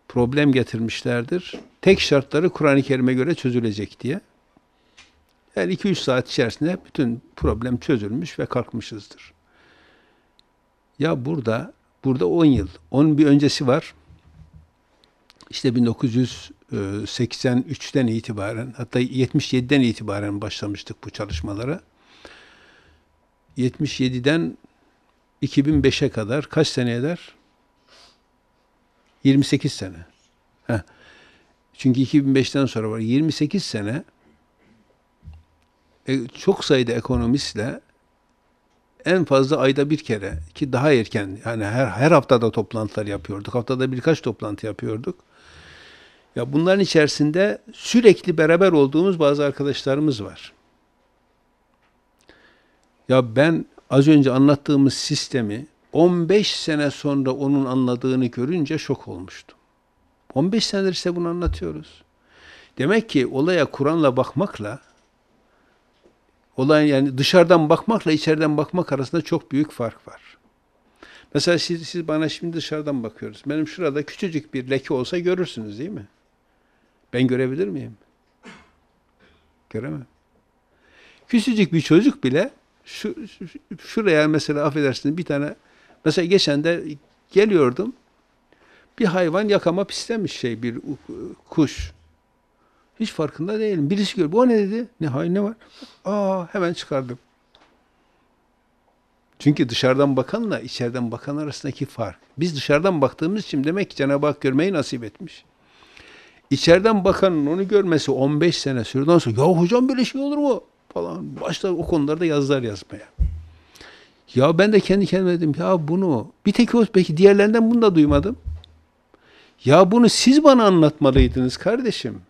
problem getirmişlerdir. Tek şartları Kur'an-ı Kerim'e göre çözülecek diye. Yani 2-3 saat içerisinde bütün problem çözülmüş ve kalkmışızdır. Ya burada, burada 10 yıl. 10 bir öncesi var. İşte 1983'ten itibaren, hatta 77'den itibaren başlamıştık bu çalışmalara. 77'den 2005'e kadar kaç sene eder? 28 sene. Heh. Çünkü 2005'ten sonra var. 28 sene e, çok sayıda ekonomistle en fazla ayda bir kere ki daha erken yani her her haftada toplantılar yapıyorduk. Haftada birkaç toplantı yapıyorduk. Ya bunların içerisinde sürekli beraber olduğumuz bazı arkadaşlarımız var. Ya ben az önce anlattığımız sistemi 15 sene sonra onun anladığını görünce şok olmuştum. 15 senedir size bunu anlatıyoruz. Demek ki olaya Kur'an'la bakmakla Olan yani dışarıdan bakmakla içeriden bakmak arasında çok büyük fark var. Mesela siz, siz bana şimdi dışarıdan bakıyoruz. Benim şurada küçücük bir leke olsa görürsünüz değil mi? Ben görebilir miyim? Göremem. Küçücük bir çocuk bile şu, şu şuraya mesela affedersiniz bir tane mesela geçen de geliyordum bir hayvan yakama pislemiş şey bir kuş. Hiç farkında değilim. Birisi gör. Bu ne dedi? Ne hay ne var? Aa hemen çıkardım. Çünkü dışarıdan bakanla içeriden bakan arasındaki fark. Biz dışarıdan baktığımız için demek ki Cenab-ı Hak görmeyi nasip etmiş. İçeriden bakanın onu görmesi 15 sene sürdükten sonra ya hocam böyle şey olur mu? falan başlar o konularda yazılar yazmaya. Ya ben de kendi kendime dedim ya bunu bir tek o peki diğerlerinden bunu da duymadım. Ya bunu siz bana anlatmalıydınız kardeşim.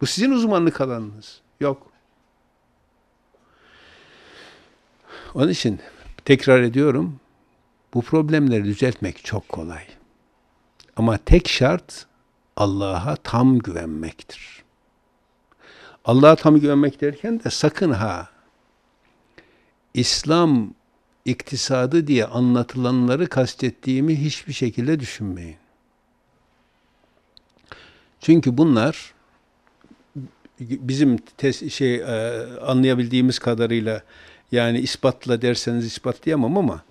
Bu sizin uzmanlık alanınız. Yok. Onun için tekrar ediyorum. Bu problemleri düzeltmek çok kolay. Ama tek şart Allah'a tam güvenmektir. Allah'a tam güvenmek derken de sakın ha İslam iktisadı diye anlatılanları kastettiğimi hiçbir şekilde düşünmeyin. Çünkü bunlar bizim tes, şey e, anlayabildiğimiz kadarıyla yani ispatla derseniz ispatlayamam ama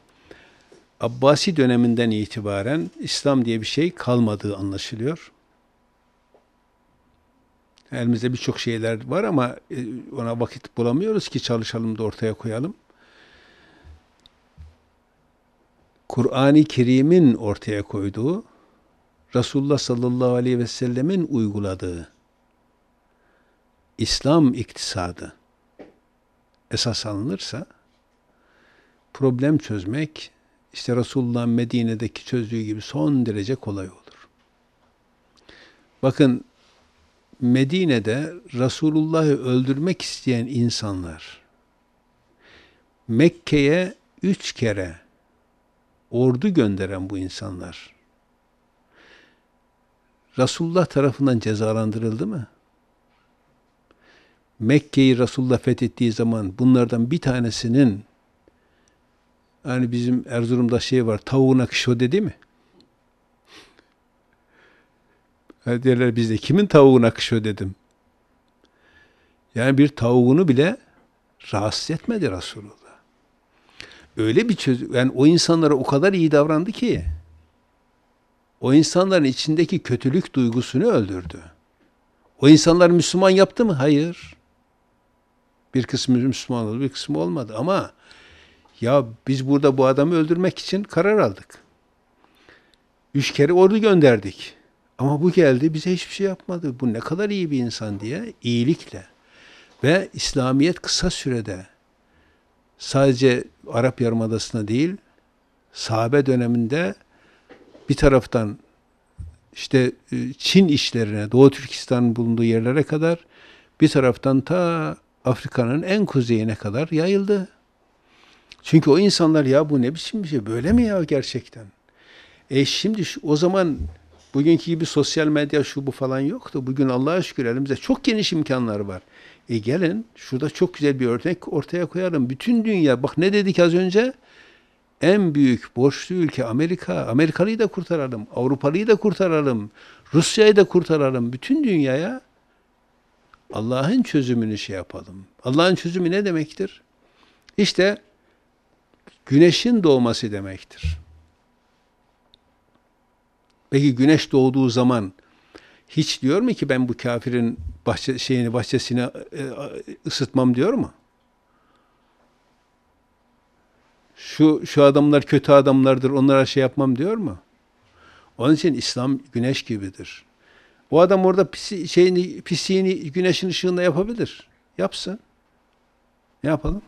Abbasi döneminden itibaren İslam diye bir şey kalmadığı anlaşılıyor. Elimizde birçok şeyler var ama e, ona vakit bulamıyoruz ki çalışalım da ortaya koyalım. Kur'an-ı Kerim'in ortaya koyduğu, Resulullah sallallahu aleyhi ve sellemin uyguladığı İslam iktisadı esas alınırsa problem çözmek işte Resulullah Medine'deki çözdüğü gibi son derece kolay olur. Bakın Medine'de Resulullah'ı öldürmek isteyen insanlar Mekke'ye üç kere ordu gönderen bu insanlar Resulullah tarafından cezalandırıldı mı? Mekke'yi Resulullah fethettiği zaman bunlardan bir tanesinin hani bizim Erzurum'da şey var tavuğuna kışode dedi mi? Yani derler bizde kimin tavuğuna kışo dedim. Yani bir tavuğunu bile rahatsız etmedi Resulullah. Öyle bir çözüm, yani o insanlara o kadar iyi davrandı ki o insanların içindeki kötülük duygusunu öldürdü. O insanlar Müslüman yaptı mı? Hayır. Bir kısmı Müslüman oldu, bir kısmı olmadı. Ama ya biz burada bu adamı öldürmek için karar aldık. Üç kere ordu gönderdik. Ama bu geldi bize hiçbir şey yapmadı. Bu ne kadar iyi bir insan diye iyilikle ve İslamiyet kısa sürede sadece Arap Yarımadası'na değil sahabe döneminde bir taraftan işte e, Çin işlerine, Doğu Türkistan'ın bulunduğu yerlere kadar bir taraftan ta Afrika'nın en kuzeyine kadar yayıldı. Çünkü o insanlar ya bu ne biçim bir şey böyle mi ya gerçekten? E şimdi şu, o zaman bugünkü gibi sosyal medya şu bu falan yoktu. Bugün Allah'a şükür elimizde çok geniş imkanlar var. E gelin şurada çok güzel bir örnek ortaya koyalım. Bütün dünya bak ne dedik az önce? En büyük borçlu ülke Amerika. Amerikalıyı da kurtaralım. Avrupalıyı da kurtaralım. Rusya'yı da kurtaralım. Bütün dünyaya Allah'ın çözümünü şey yapalım. Allah'ın çözümü ne demektir? İşte güneşin doğması demektir. Peki güneş doğduğu zaman hiç diyor mu ki ben bu kafirin bahçe şeyini bahçesini e, ısıtmam diyor mu? Şu şu adamlar kötü adamlardır. Onlara şey yapmam diyor mu? Onun için İslam güneş gibidir. Bu adam orada pisi, şeyini, pisliğini güneşin ışığında yapabilir. Yapsın. Ne yapalım?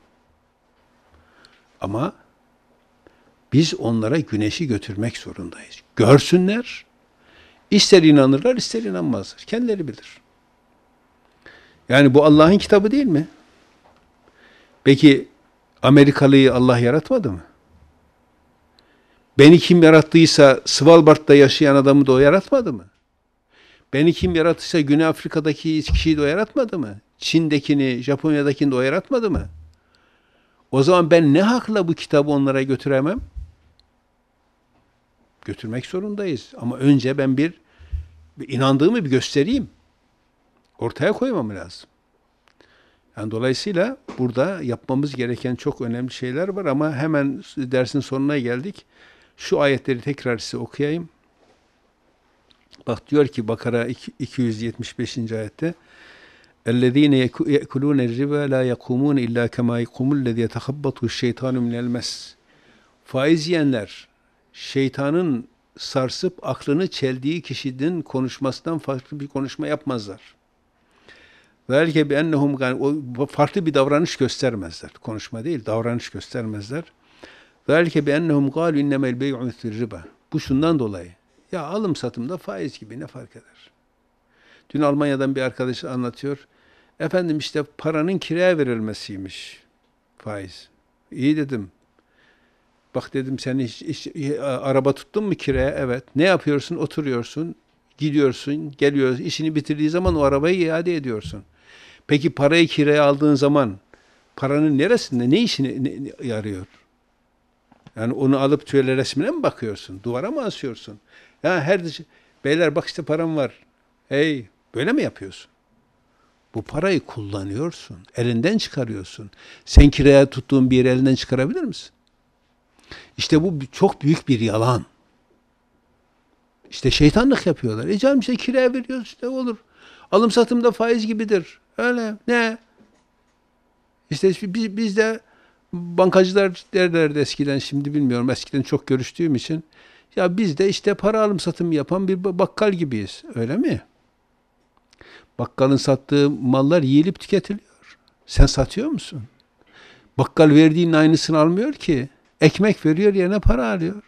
Ama biz onlara güneşi götürmek zorundayız. Görsünler. İster inanırlar, ister inanmazlar. Kendileri bilir. Yani bu Allah'ın kitabı değil mi? Peki Amerikalıyı Allah yaratmadı mı? Beni kim yarattıysa Svalbard'da yaşayan adamı da o yaratmadı mı? Beni kim yaratırsa Güney Afrika'daki kişiyi de o yaratmadı mı? Çin'dekini, Japonya'dakini de o yaratmadı mı? O zaman ben ne hakla bu kitabı onlara götüremem? Götürmek zorundayız. Ama önce ben bir, bir inandığımı bir göstereyim. Ortaya koymam lazım. Yani dolayısıyla burada yapmamız gereken çok önemli şeyler var ama hemen dersin sonuna geldik. Şu ayetleri tekrar size okuyayım. Bak diyor ki Bakara 275. ayette اَلَّذ۪ينَ يَأْكُلُونَ الرِّبَا لَا يَقُومُونَ اِلَّا كَمَا يَقُومُ الَّذ۪ي يَتَخَبَّطُ الشَّيْطَانُ مِنَ الْمَسِ Faiz yiyenler, şeytanın sarsıp aklını çeldiği kişinin konuşmasından farklı bir konuşma yapmazlar. Velke bi ennehum o farklı bir davranış göstermezler. Konuşma değil, davranış göstermezler. Velke bi ennehum galu innemel bey'u riba. Bu şundan dolayı. Ya alım satımda faiz gibi ne fark eder? Dün Almanya'dan bir arkadaş anlatıyor. Efendim işte paranın kiraya verilmesiymiş faiz. İyi dedim. Bak dedim sen hiç, hiç e, araba tuttun mu kiraya? Evet. Ne yapıyorsun? Oturuyorsun, gidiyorsun, geliyorsun. İşini bitirdiği zaman o arabayı iade ediyorsun. Peki parayı kiraya aldığın zaman paranın neresinde, ne işine yarıyor? Yani onu alıp tüyle resmine mi bakıyorsun? Duvara mı asıyorsun? Ya her beyler bak işte param var. Hey böyle mi yapıyorsun? Bu parayı kullanıyorsun. Elinden çıkarıyorsun. Sen kiraya tuttuğun bir yeri elinden çıkarabilir misin? İşte bu çok büyük bir yalan. İşte şeytanlık yapıyorlar. E canım işte kiraya veriyoruz işte olur. Alım satımda faiz gibidir. Öyle ne? İşte biz, biz de bankacılar derlerdi eskiden şimdi bilmiyorum eskiden çok görüştüğüm için. Ya biz de işte para alım satım yapan bir bakkal gibiyiz öyle mi? Bakkalın sattığı mallar yiyilip tüketiliyor. Sen satıyor musun? Bakkal verdiğinin aynısını almıyor ki. Ekmek veriyor yerine para alıyor.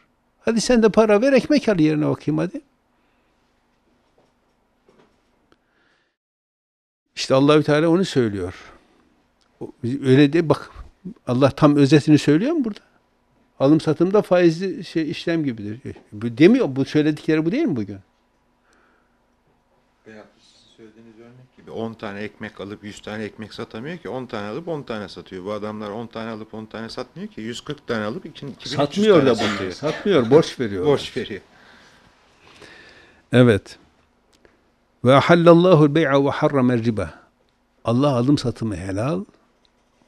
Hadi sen de para ver ekmek al yerine bakayım hadi. İşte Allahü Teala onu söylüyor. Öyle de bak Allah tam özetini söylüyor mu burada? Alım satımda faizli şey işlem gibidir. Bu demiyor. Bu söyledikleri bu değil mi bugün? Veya söylediğiniz örnek gibi 10 tane ekmek alıp 100 tane ekmek satamıyor ki 10 tane alıp 10 tane satıyor. Bu adamlar 10 tane alıp 10 tane satmıyor ki 140 tane alıp 2300 satmıyor tane da bunu. Satıyor. satmıyor. Borç veriyor. borç veriyor. Evet. Ve halallahu bey'a ve harramer riba. Allah alım satımı helal,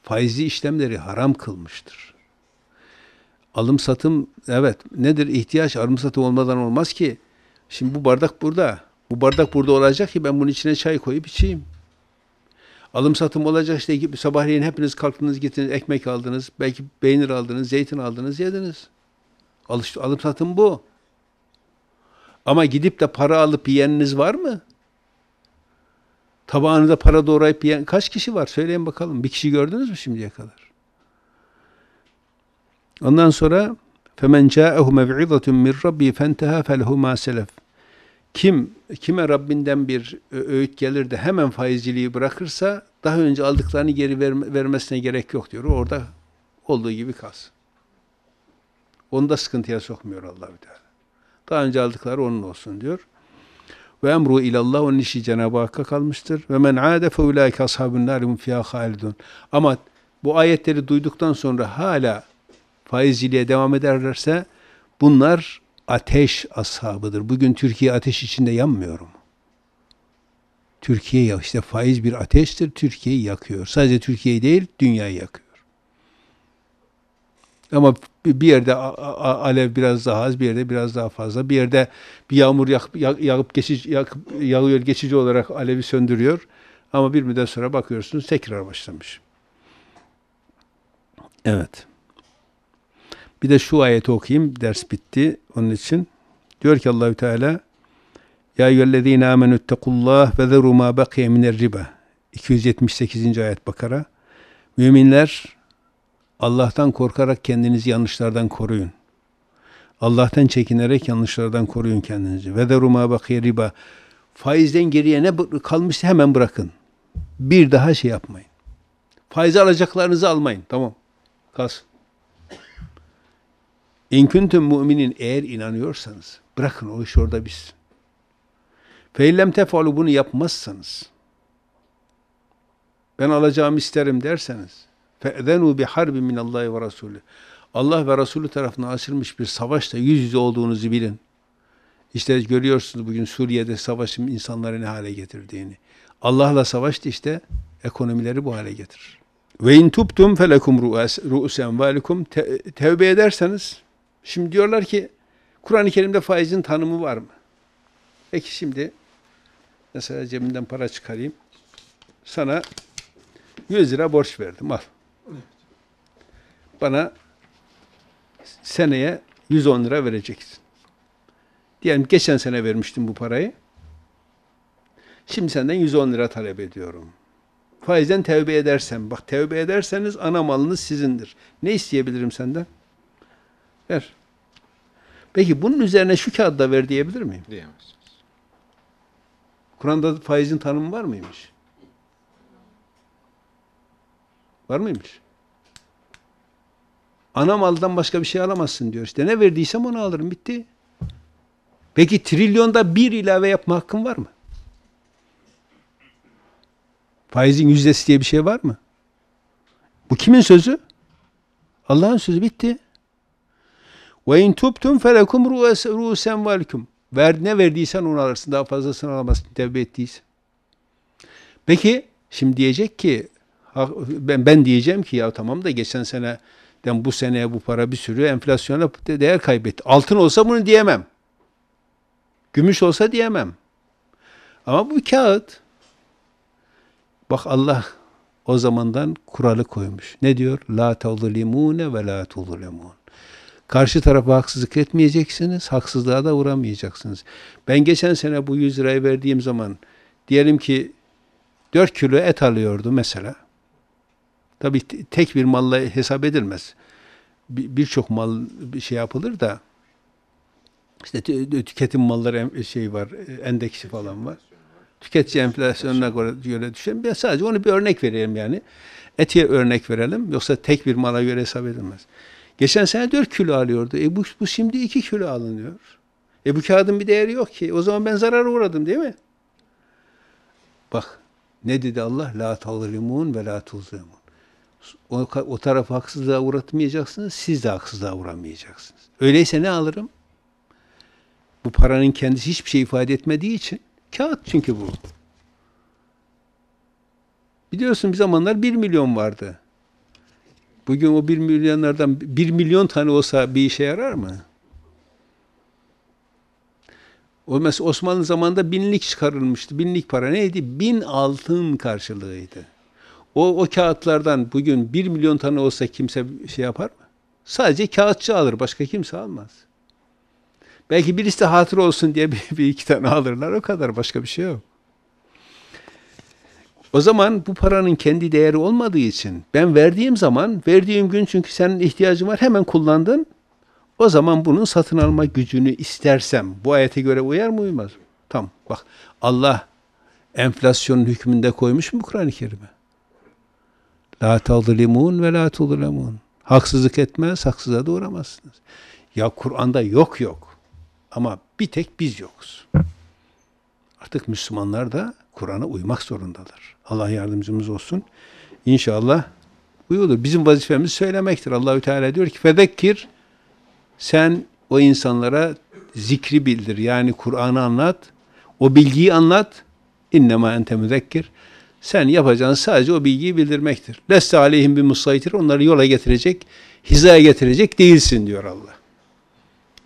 Faizi işlemleri haram kılmıştır. Alım satım evet nedir ihtiyaç alım satım olmadan olmaz ki. Şimdi bu bardak burada. Bu bardak burada olacak ki ben bunun içine çay koyup içeyim. Alım satım olacak işte sabahleyin hepiniz kalktınız gittiniz ekmek aldınız. Belki peynir aldınız, zeytin aldınız, yediniz. Alış, alım satım bu. Ama gidip de para alıp yiyeniniz var mı? Tabağınıza para doğrayıp yiyen kaç kişi var? Söyleyin bakalım. Bir kişi gördünüz mü şimdiye kadar? Ondan sonra فَمَنْ جَاءَهُ مَوْعِظَةٌ مِنْ رَبِّي فَانْتَهَا فَلْهُ مَا سَلَفٌ Kim, kime Rabbinden bir öğüt gelir de hemen faizciliği bırakırsa daha önce aldıklarını geri vermesine gerek yok diyor. Orada olduğu gibi kalsın. Onu da sıkıntıya sokmuyor allah Teala. Daha önce aldıkları onun olsun diyor. Ve emru ilallah onun işi Cenab-ı Hakk'a kalmıştır. Ve men ade fe ulaike ashabun narim fiyâ halidun. Ama bu ayetleri duyduktan sonra hala faizciliğe devam ederlerse bunlar ateş ashabıdır. Bugün Türkiye ateş içinde yanmıyorum mu? Türkiye işte faiz bir ateştir. Türkiye'yi yakıyor. Sadece Türkiye'yi değil dünyayı yakıyor. Ama bir yerde alev biraz daha az, bir yerde biraz daha fazla. Bir yerde bir yağmur yakıp, yakıp geçici, yakıp, yağıyor geçici olarak alevi söndürüyor. Ama bir müddet sonra bakıyorsunuz tekrar başlamış. Evet. Bir de şu ayeti okuyayım. Ders bitti onun için. Diyor ki Allahü Teala Ya eyyühellezine amenüttekullah ve zeru ma bakiye riba. 278. ayet Bakara. Müminler Allah'tan korkarak kendinizi yanlışlardan koruyun. Allah'tan çekinerek yanlışlardan koruyun kendinizi. Ve de ruma bakiye riba. Faizden geriye ne kalmışsa hemen bırakın. Bir daha şey yapmayın. Faiz alacaklarınızı almayın. Tamam. Kalsın. İnküntüm müminin eğer inanıyorsanız bırakın o iş orada biz. Feillem tefalu bunu yapmazsanız ben alacağımı isterim derseniz فَاَذَنُوا بِحَرْبٍ مِنَ اللّٰهِ وَرَسُولُهُ Allah ve Resulü tarafından açılmış bir savaşta yüz yüze olduğunuzu bilin. İşte görüyorsunuz bugün Suriye'de savaşın insanları ne hale getirdiğini. Allah'la savaştı işte ekonomileri bu hale getirir. Ve in tubtum felekum ru'us envalikum tevbe ederseniz şimdi diyorlar ki Kur'an-ı Kerim'de faizin tanımı var mı? Peki şimdi mesela cebimden para çıkarayım. Sana 100 lira borç verdim al bana seneye 110 lira vereceksin. Diyelim geçen sene vermiştim bu parayı. Şimdi senden 110 lira talep ediyorum. Faizden tevbe edersen, bak tevbe ederseniz ana malınız sizindir. Ne isteyebilirim senden? Ver. Peki bunun üzerine şu kağıtta ver diyebilir miyim? Diyemezsiniz. Kur'an'da faizin tanımı var mıymış? Var mıymış? Ana maldan başka bir şey alamazsın diyor. İşte ne verdiysem onu alırım. Bitti. Peki trilyonda bir ilave yapma hakkın var mı? Faizin yüzdesi diye bir şey var mı? Bu kimin sözü? Allah'ın sözü bitti. Ve in tubtum felekum ru'usen velikum. Ver, ne verdiysen onu alırsın. Daha fazlasını alamazsın. Tevbe ettiysen. Peki şimdi diyecek ki ben, ben diyeceğim ki ya tamam da geçen sene bu seneye bu para bir sürü enflasyona değer kaybetti. Altın olsa bunu diyemem. Gümüş olsa diyemem. Ama bu kağıt. Bak Allah o zamandan kuralı koymuş. Ne diyor? La tazlimune ve la tuzlimun. Karşı tarafa haksızlık etmeyeceksiniz, haksızlığa da uğramayacaksınız. Ben geçen sene bu 100 lirayı verdiğim zaman diyelim ki 4 kilo et alıyordu mesela. Tabi tek bir malla hesap edilmez. Birçok bir mal şey yapılır da işte tüketim malları şey var, e, endeksi falan var. Tüketici enflasyonuna göre, göre düşen. Ben sadece onu bir örnek vereyim yani. Etiye örnek verelim. Yoksa tek bir mala göre hesap edilmez. Geçen sene 4 kilo alıyordu. E bu, bu şimdi 2 kilo alınıyor. E bu kağıdın bir değeri yok ki. O zaman ben zarara uğradım değil mi? Bak ne dedi Allah? La tazlimun ve la tuzlimun. O, o tarafı haksızlığa uğratmayacaksınız, siz de haksızlığa uğramayacaksınız. Öyleyse ne alırım? Bu paranın kendisi hiçbir şey ifade etmediği için, kağıt çünkü bu. Biliyorsun bir zamanlar 1 milyon vardı. Bugün o 1 milyonlardan 1 milyon tane olsa bir işe yarar mı? O mesela Osmanlı zamanında binlik çıkarılmıştı. Binlik para neydi? Bin altın karşılığıydı. O, o kağıtlardan bugün bir milyon tane olsa kimse şey yapar mı? Sadece kağıtçı alır. Başka kimse almaz. Belki birisi de hatır olsun diye bir, bir iki tane alırlar. O kadar. Başka bir şey yok. O zaman bu paranın kendi değeri olmadığı için ben verdiğim zaman, verdiğim gün çünkü senin ihtiyacın var hemen kullandın. O zaman bunun satın alma gücünü istersem bu ayete göre uyar mı uymaz mı? Tamam bak Allah enflasyonun hükmünde koymuş mu Kur'an-ı Kerim'e? La tazlimun ve la tuzlemun. Haksızlık etmez, haksıza da uğramazsınız. Ya Kur'an'da yok yok. Ama bir tek biz yokuz. Artık Müslümanlar da Kur'an'a uymak zorundalar. Allah yardımcımız olsun. İnşallah uyulur. Bizim vazifemiz söylemektir. Allahü Teala diyor ki fedekir sen o insanlara zikri bildir. Yani Kur'an'ı anlat. O bilgiyi anlat. İnnemâ ente müzekkir. Sen yapacağın sadece o bilgiyi bildirmektir. Leste aleyhim bir musaytir. Onları yola getirecek, hizaya getirecek değilsin diyor Allah.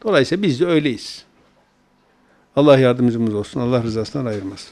Dolayısıyla biz de öyleyiz. Allah yardımcımız olsun. Allah rızasından ayırmasın.